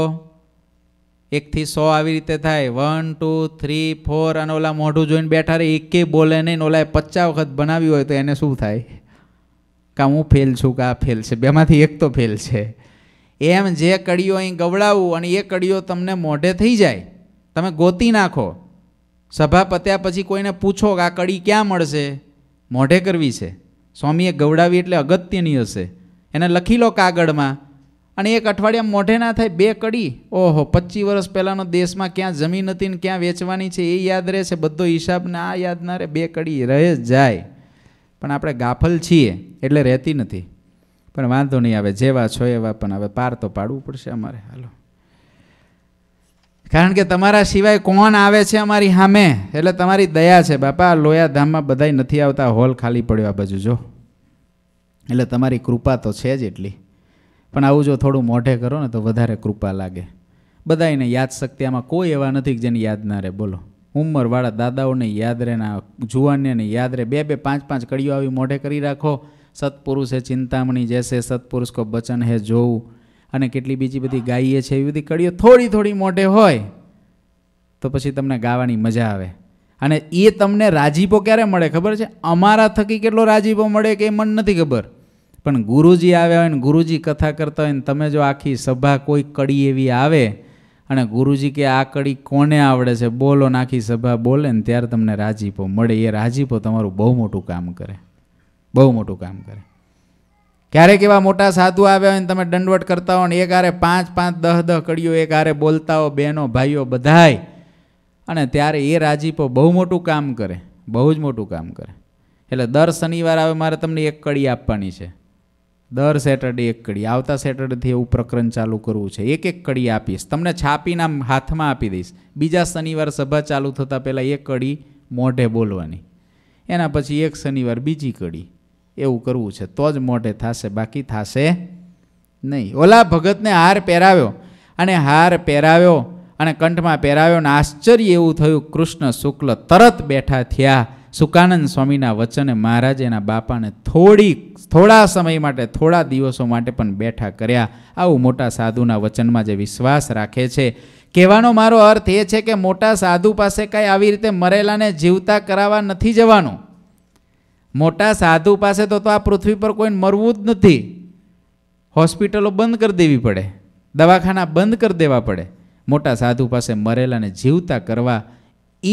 [SPEAKER 1] એકથી સો આવી રીતે થાય વન ટુ થ્રી ફોર અને ઓલા મોઢું જોઈને બેઠા રહે એકે બોલે નહીં ઓલાએ પચાસ વખત બનાવ્યું હોય તો એને શું થાય કાં હું ફેલ છું કાં ફેલ છે બેમાંથી એક તો ફેલ છે એમ જે કડીઓ અહીં ગવડાવું અને એ કડીઓ તમને મોઢે થઈ જાય તમે ગોતી નાખો સભા પત્યા પછી કોઈને પૂછો કે આ કડી ક્યાં મળશે મોઢે કરવી છે સ્વામીએ ગવડાવી એટલે અગત્યની હશે એને લખી લો કાગળમાં અને એક અઠવાડિયા મોઢે ના થાય બે કડી ઓહો પચીસ વર્ષ પહેલાંનો દેશમાં ક્યાં જમીન હતી ને ક્યાં વેચવાની છે એ યાદ રહે છે બધો હિસાબ ને આ યાદ ના રહે બે કડી રહે જ જાય પણ આપણે ગાફલ છીએ એટલે રહેતી નથી પણ વાંધો નહીં આવે જેવા છો એવા પણ હવે પાર તો પાડવું પડશે અમારે હાલો કારણ કે તમારા સિવાય કોણ આવે છે અમારી સામે એટલે તમારી દયા છે બાપા લોયા ધામમાં બધાય નથી આવતા હોલ ખાલી પડ્યો આ બાજુ જો એટલે તમારી કૃપા તો છે જ એટલી પણ આવું જો થોડું મોઢે કરો ને તો વધારે કૃપા લાગે બધાને યાદ શક્તિ આમાં કોઈ એવા નથી કે જેને યાદ ના રહે બોલો ઉંમરવાળા દાદાઓને યાદ રહે ના જુવાનને યાદ રહે બે બે પાંચ પાંચ કડીઓ આવી મોઢે કરી રાખો સત્પુરુષ હે ચિંતામણી જેસે સત્પુરુષ કો બચન હે જોવું અને કેટલી બીજી બધી ગાઈએ છે એવી બધી કડીઓ થોડી થોડી મોઢે હોય તો પછી તમને ગાવાની મજા આવે અને એ તમને રાજીપો ક્યારે મળે ખબર છે અમારા થકી કેટલો રાજીપો મળે કે એ મને નથી ખબર પણ ગુરુજી આવ્યા હોય ને ગુરુજી કથા કરતા હોય ને તમે જો આખી સભા કોઈ કડી એવી આવે અને ગુરુજી કે આ કડી કોને આવડે છે બોલો ને આખી સભા બોલે ને ત્યારે તમને રાજીપો મળે એ રાજીપો તમારું બહુ મોટું કામ કરે બહુ મોટું કામ કરે ક્યારેક એવા મોટા સાધુ આવ્યા હોય ને તમે દંડવટ કરતા હો ને એક હારે પાંચ પાંચ દહ દહ કડીઓ એક હારે બોલતા હો બહેનો ભાઈઓ બધાય અને ત્યારે એ રાજીપો બહુ મોટું કામ કરે બહુ જ મોટું કામ કરે એટલે દર શનિવાર આવે મારે તમને એક કડી આપવાની છે દર સેટરડે એક કડી આવતા સેટરડેથી એવું પ્રકરણ ચાલુ કરવું છે એક એક કડી આપીશ તમને છાપીને હાથમાં આપી દઈશ બીજા શનિવાર સભા ચાલુ થતાં પહેલાં એક કડી મોઢે બોલવાની એના પછી એક શનિવાર બીજી કડી એવું કરવું છે તો જ મોઢે થશે બાકી થશે નહીં ઓલા ભગતને હાર પહેરાવ્યો અને હાર પહેરાવ્યો અને કંઠમાં પહેરાવ્યો અને આશ્ચર્ય એવું થયું કૃષ્ણ શુક્લ તરત બેઠા થયા સુકાનંદ સ્વામીના વચને મહારાજ એના બાપાને થોડીક થોડા સમય માટે થોડા દિવસો માટે પણ બેઠા કર્યા આવું મોટા સાધુના વચનમાં જે વિશ્વાસ રાખે છે કહેવાનો મારો અર્થ એ છે કે મોટા સાધુ પાસે કાંઈ આવી રીતે મરેલાને જીવતા કરાવવા નથી જવાનું મોટા સાધુ પાસે તો આ પૃથ્વી પર કોઈને મરવું જ નથી હોસ્પિટલો બંધ કરી દેવી પડે દવાખાના બંધ કરી દેવા પડે મોટા સાધુ પાસે મરેલાને જીવતા કરવા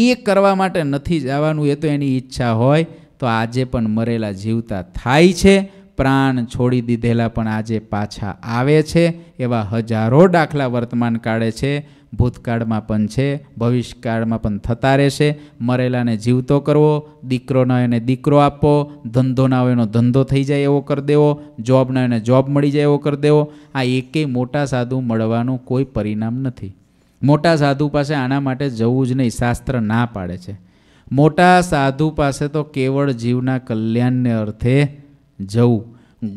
[SPEAKER 1] એ કરવા માટે નથી જવાનું એ તો એની ઈચ્છા હોય તો આજે પણ મરેલા જીવતા થાય છે પ્રાણ છોડી દીધેલા પણ આજે પાછા આવે છે એવા હજારો દાખલા વર્તમાન કાળે છે ભૂતકાળમાં પણ છે ભવિષ્યકાળમાં પણ થતા રહેશે મરેલાને જીવતો કરવો દીકરો ન એને દીકરો આપવો ધંધો ના હોય એનો ધંધો થઈ જાય એવો કરી દેવો જોબ ન એને જોબ મળી જાય એવો કરી દેવો આ એકેય મોટા સાધુ મળવાનું કોઈ પરિણામ નથી મોટા સાધુ પાસે આના માટે જવું જ નહીં શાસ્ત્ર ના પાડે છે મોટા સાધુ પાસે તો કેવળ જીવના કલ્યાણને અર્થે જવું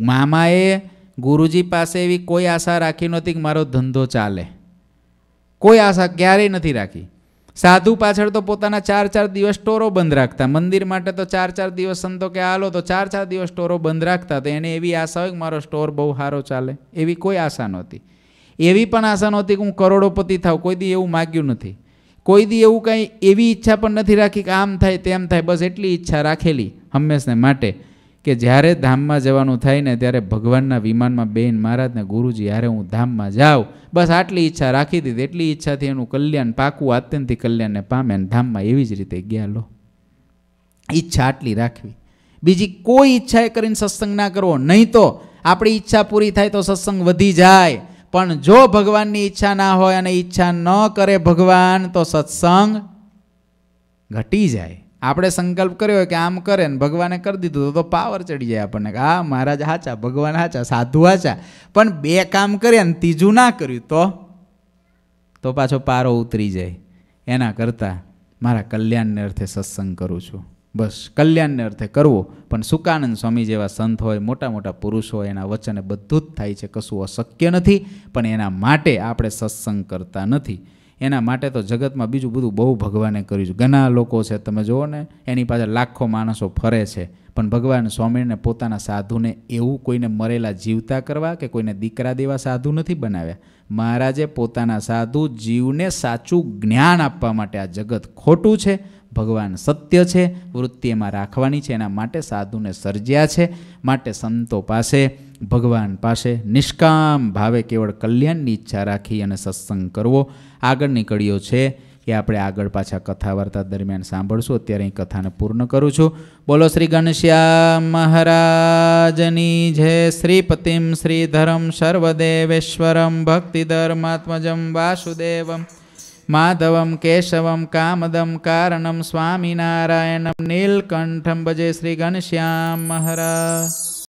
[SPEAKER 1] મામાએ ગુરુજી પાસે એવી કોઈ આશા રાખી નહોતી કે મારો ધંધો ચાલે કોઈ આશા ક્યારેય નથી રાખી સાધુ પાછળ તો પોતાના ચાર ચાર દિવસ સ્ટોરો બંધ રાખતા મંદિર માટે તો ચાર ચાર દિવસ સંતો કે હાલો તો ચાર ચાર દિવસ સ્ટોરો બંધ રાખતા તો એને એવી આશા હોય કે મારો સ્ટોર બહુ સારો ચાલે એવી કોઈ આશા નહોતી એવી પણ આશા નહોતી કે હું કરોડોપતિ થાઉં કોઈ દી એવું માગ્યું નથી કોઈ દી એવું કંઈ એવી ઈચ્છા પણ નથી રાખી કે આમ થાય તેમ થાય બસ એટલી ઈચ્છા રાખેલી હંમેશને માટે કે જ્યારે ધામમાં જવાનું થાય ને ત્યારે ભગવાનના વિમાનમાં બેન મહારાજને ગુરુજી જ્યારે હું ધામમાં જાઉં બસ આટલી ઈચ્છા રાખી દીધી એટલી ઈચ્છાથી એનું કલ્યાણ પાકું આત્યંતિક કલ્યાણને પામે અને ધામમાં એવી જ રીતે ગયા લો ઈચ્છા આટલી રાખવી બીજી કોઈ ઈચ્છા એ કરીને સત્સંગ ના કરવો નહીં તો આપણી ઈચ્છા પૂરી થાય તો સત્સંગ વધી જાય પણ જો ભગવાનની ઈચ્છા ના હોય અને ઈચ્છા ન કરે ભગવાન તો સત્સંગ ઘટી જાય આપણે સંકલ્પ કર્યો કે આમ કરે ને ભગવાને કરી દીધું તો પાવર ચડી જાય આપણને હા મહારાજ હાચા ભગવાન હાચા સાધુ હાચા પણ બે કામ કર્યા ને ત્રીજું ના કર્યું તો તો પાછો પારો ઉતરી જાય એના કરતાં મારા કલ્યાણને અર્થે સત્સંગ કરું છું બસ કલ્યાણને અર્થે કરવો પણ સુકાનંદ સ્વામી જેવા સંત હોય મોટા મોટા પુરુષ હોય એના વચને બધું જ થાય છે કશું અશક્ય નથી પણ એના માટે આપણે સત્સંગ કરતા નથી એના માટે તો જગતમાં બીજું બધું બહુ ભગવાને કર્યું છે ઘણા લોકો છે તમે જુઓ ને એની પાછળ લાખો માણસો ફરે છે પણ ભગવાન સ્વામીને પોતાના સાધુને એવું કોઈને મરેલા જીવતા કરવા કે કોઈને દીકરા દેવા સાધુ નથી બનાવ્યા મહારાજે પોતાના સાધુ જીવને સાચું જ્ઞાન આપવા માટે આ જગત ખોટું છે ભગવાન સત્ય છે વૃત્તિ એમાં રાખવાની છે એના માટે સાધુને સર્જ્યા છે માટે સંતો પાસે ભગવાન પાસે નિષ્કામ ભાવે કેવળ કલ્યાણની ઈચ્છા રાખી અને સત્સંગ કરવો આગળ નીકળ્યો છે એ આપણે આગળ પાછા કથા વાર્તા દરમિયાન સાંભળશું અત્યારે અહીં કથાને પૂર્ણ કરું છું બોલો શ્રી ઘનશ્યામ મહારાજની જય શ્રીપતિમ શ્રીધરમ સર્વદેવેશ્વરમ ભક્તિ ધર્માત્મજમ વાસુદેવમ माधवं केशवं कामदं कारणं स्वामीनारायणं नीलकण्ठं भजे श्रीगणश्यां महाराज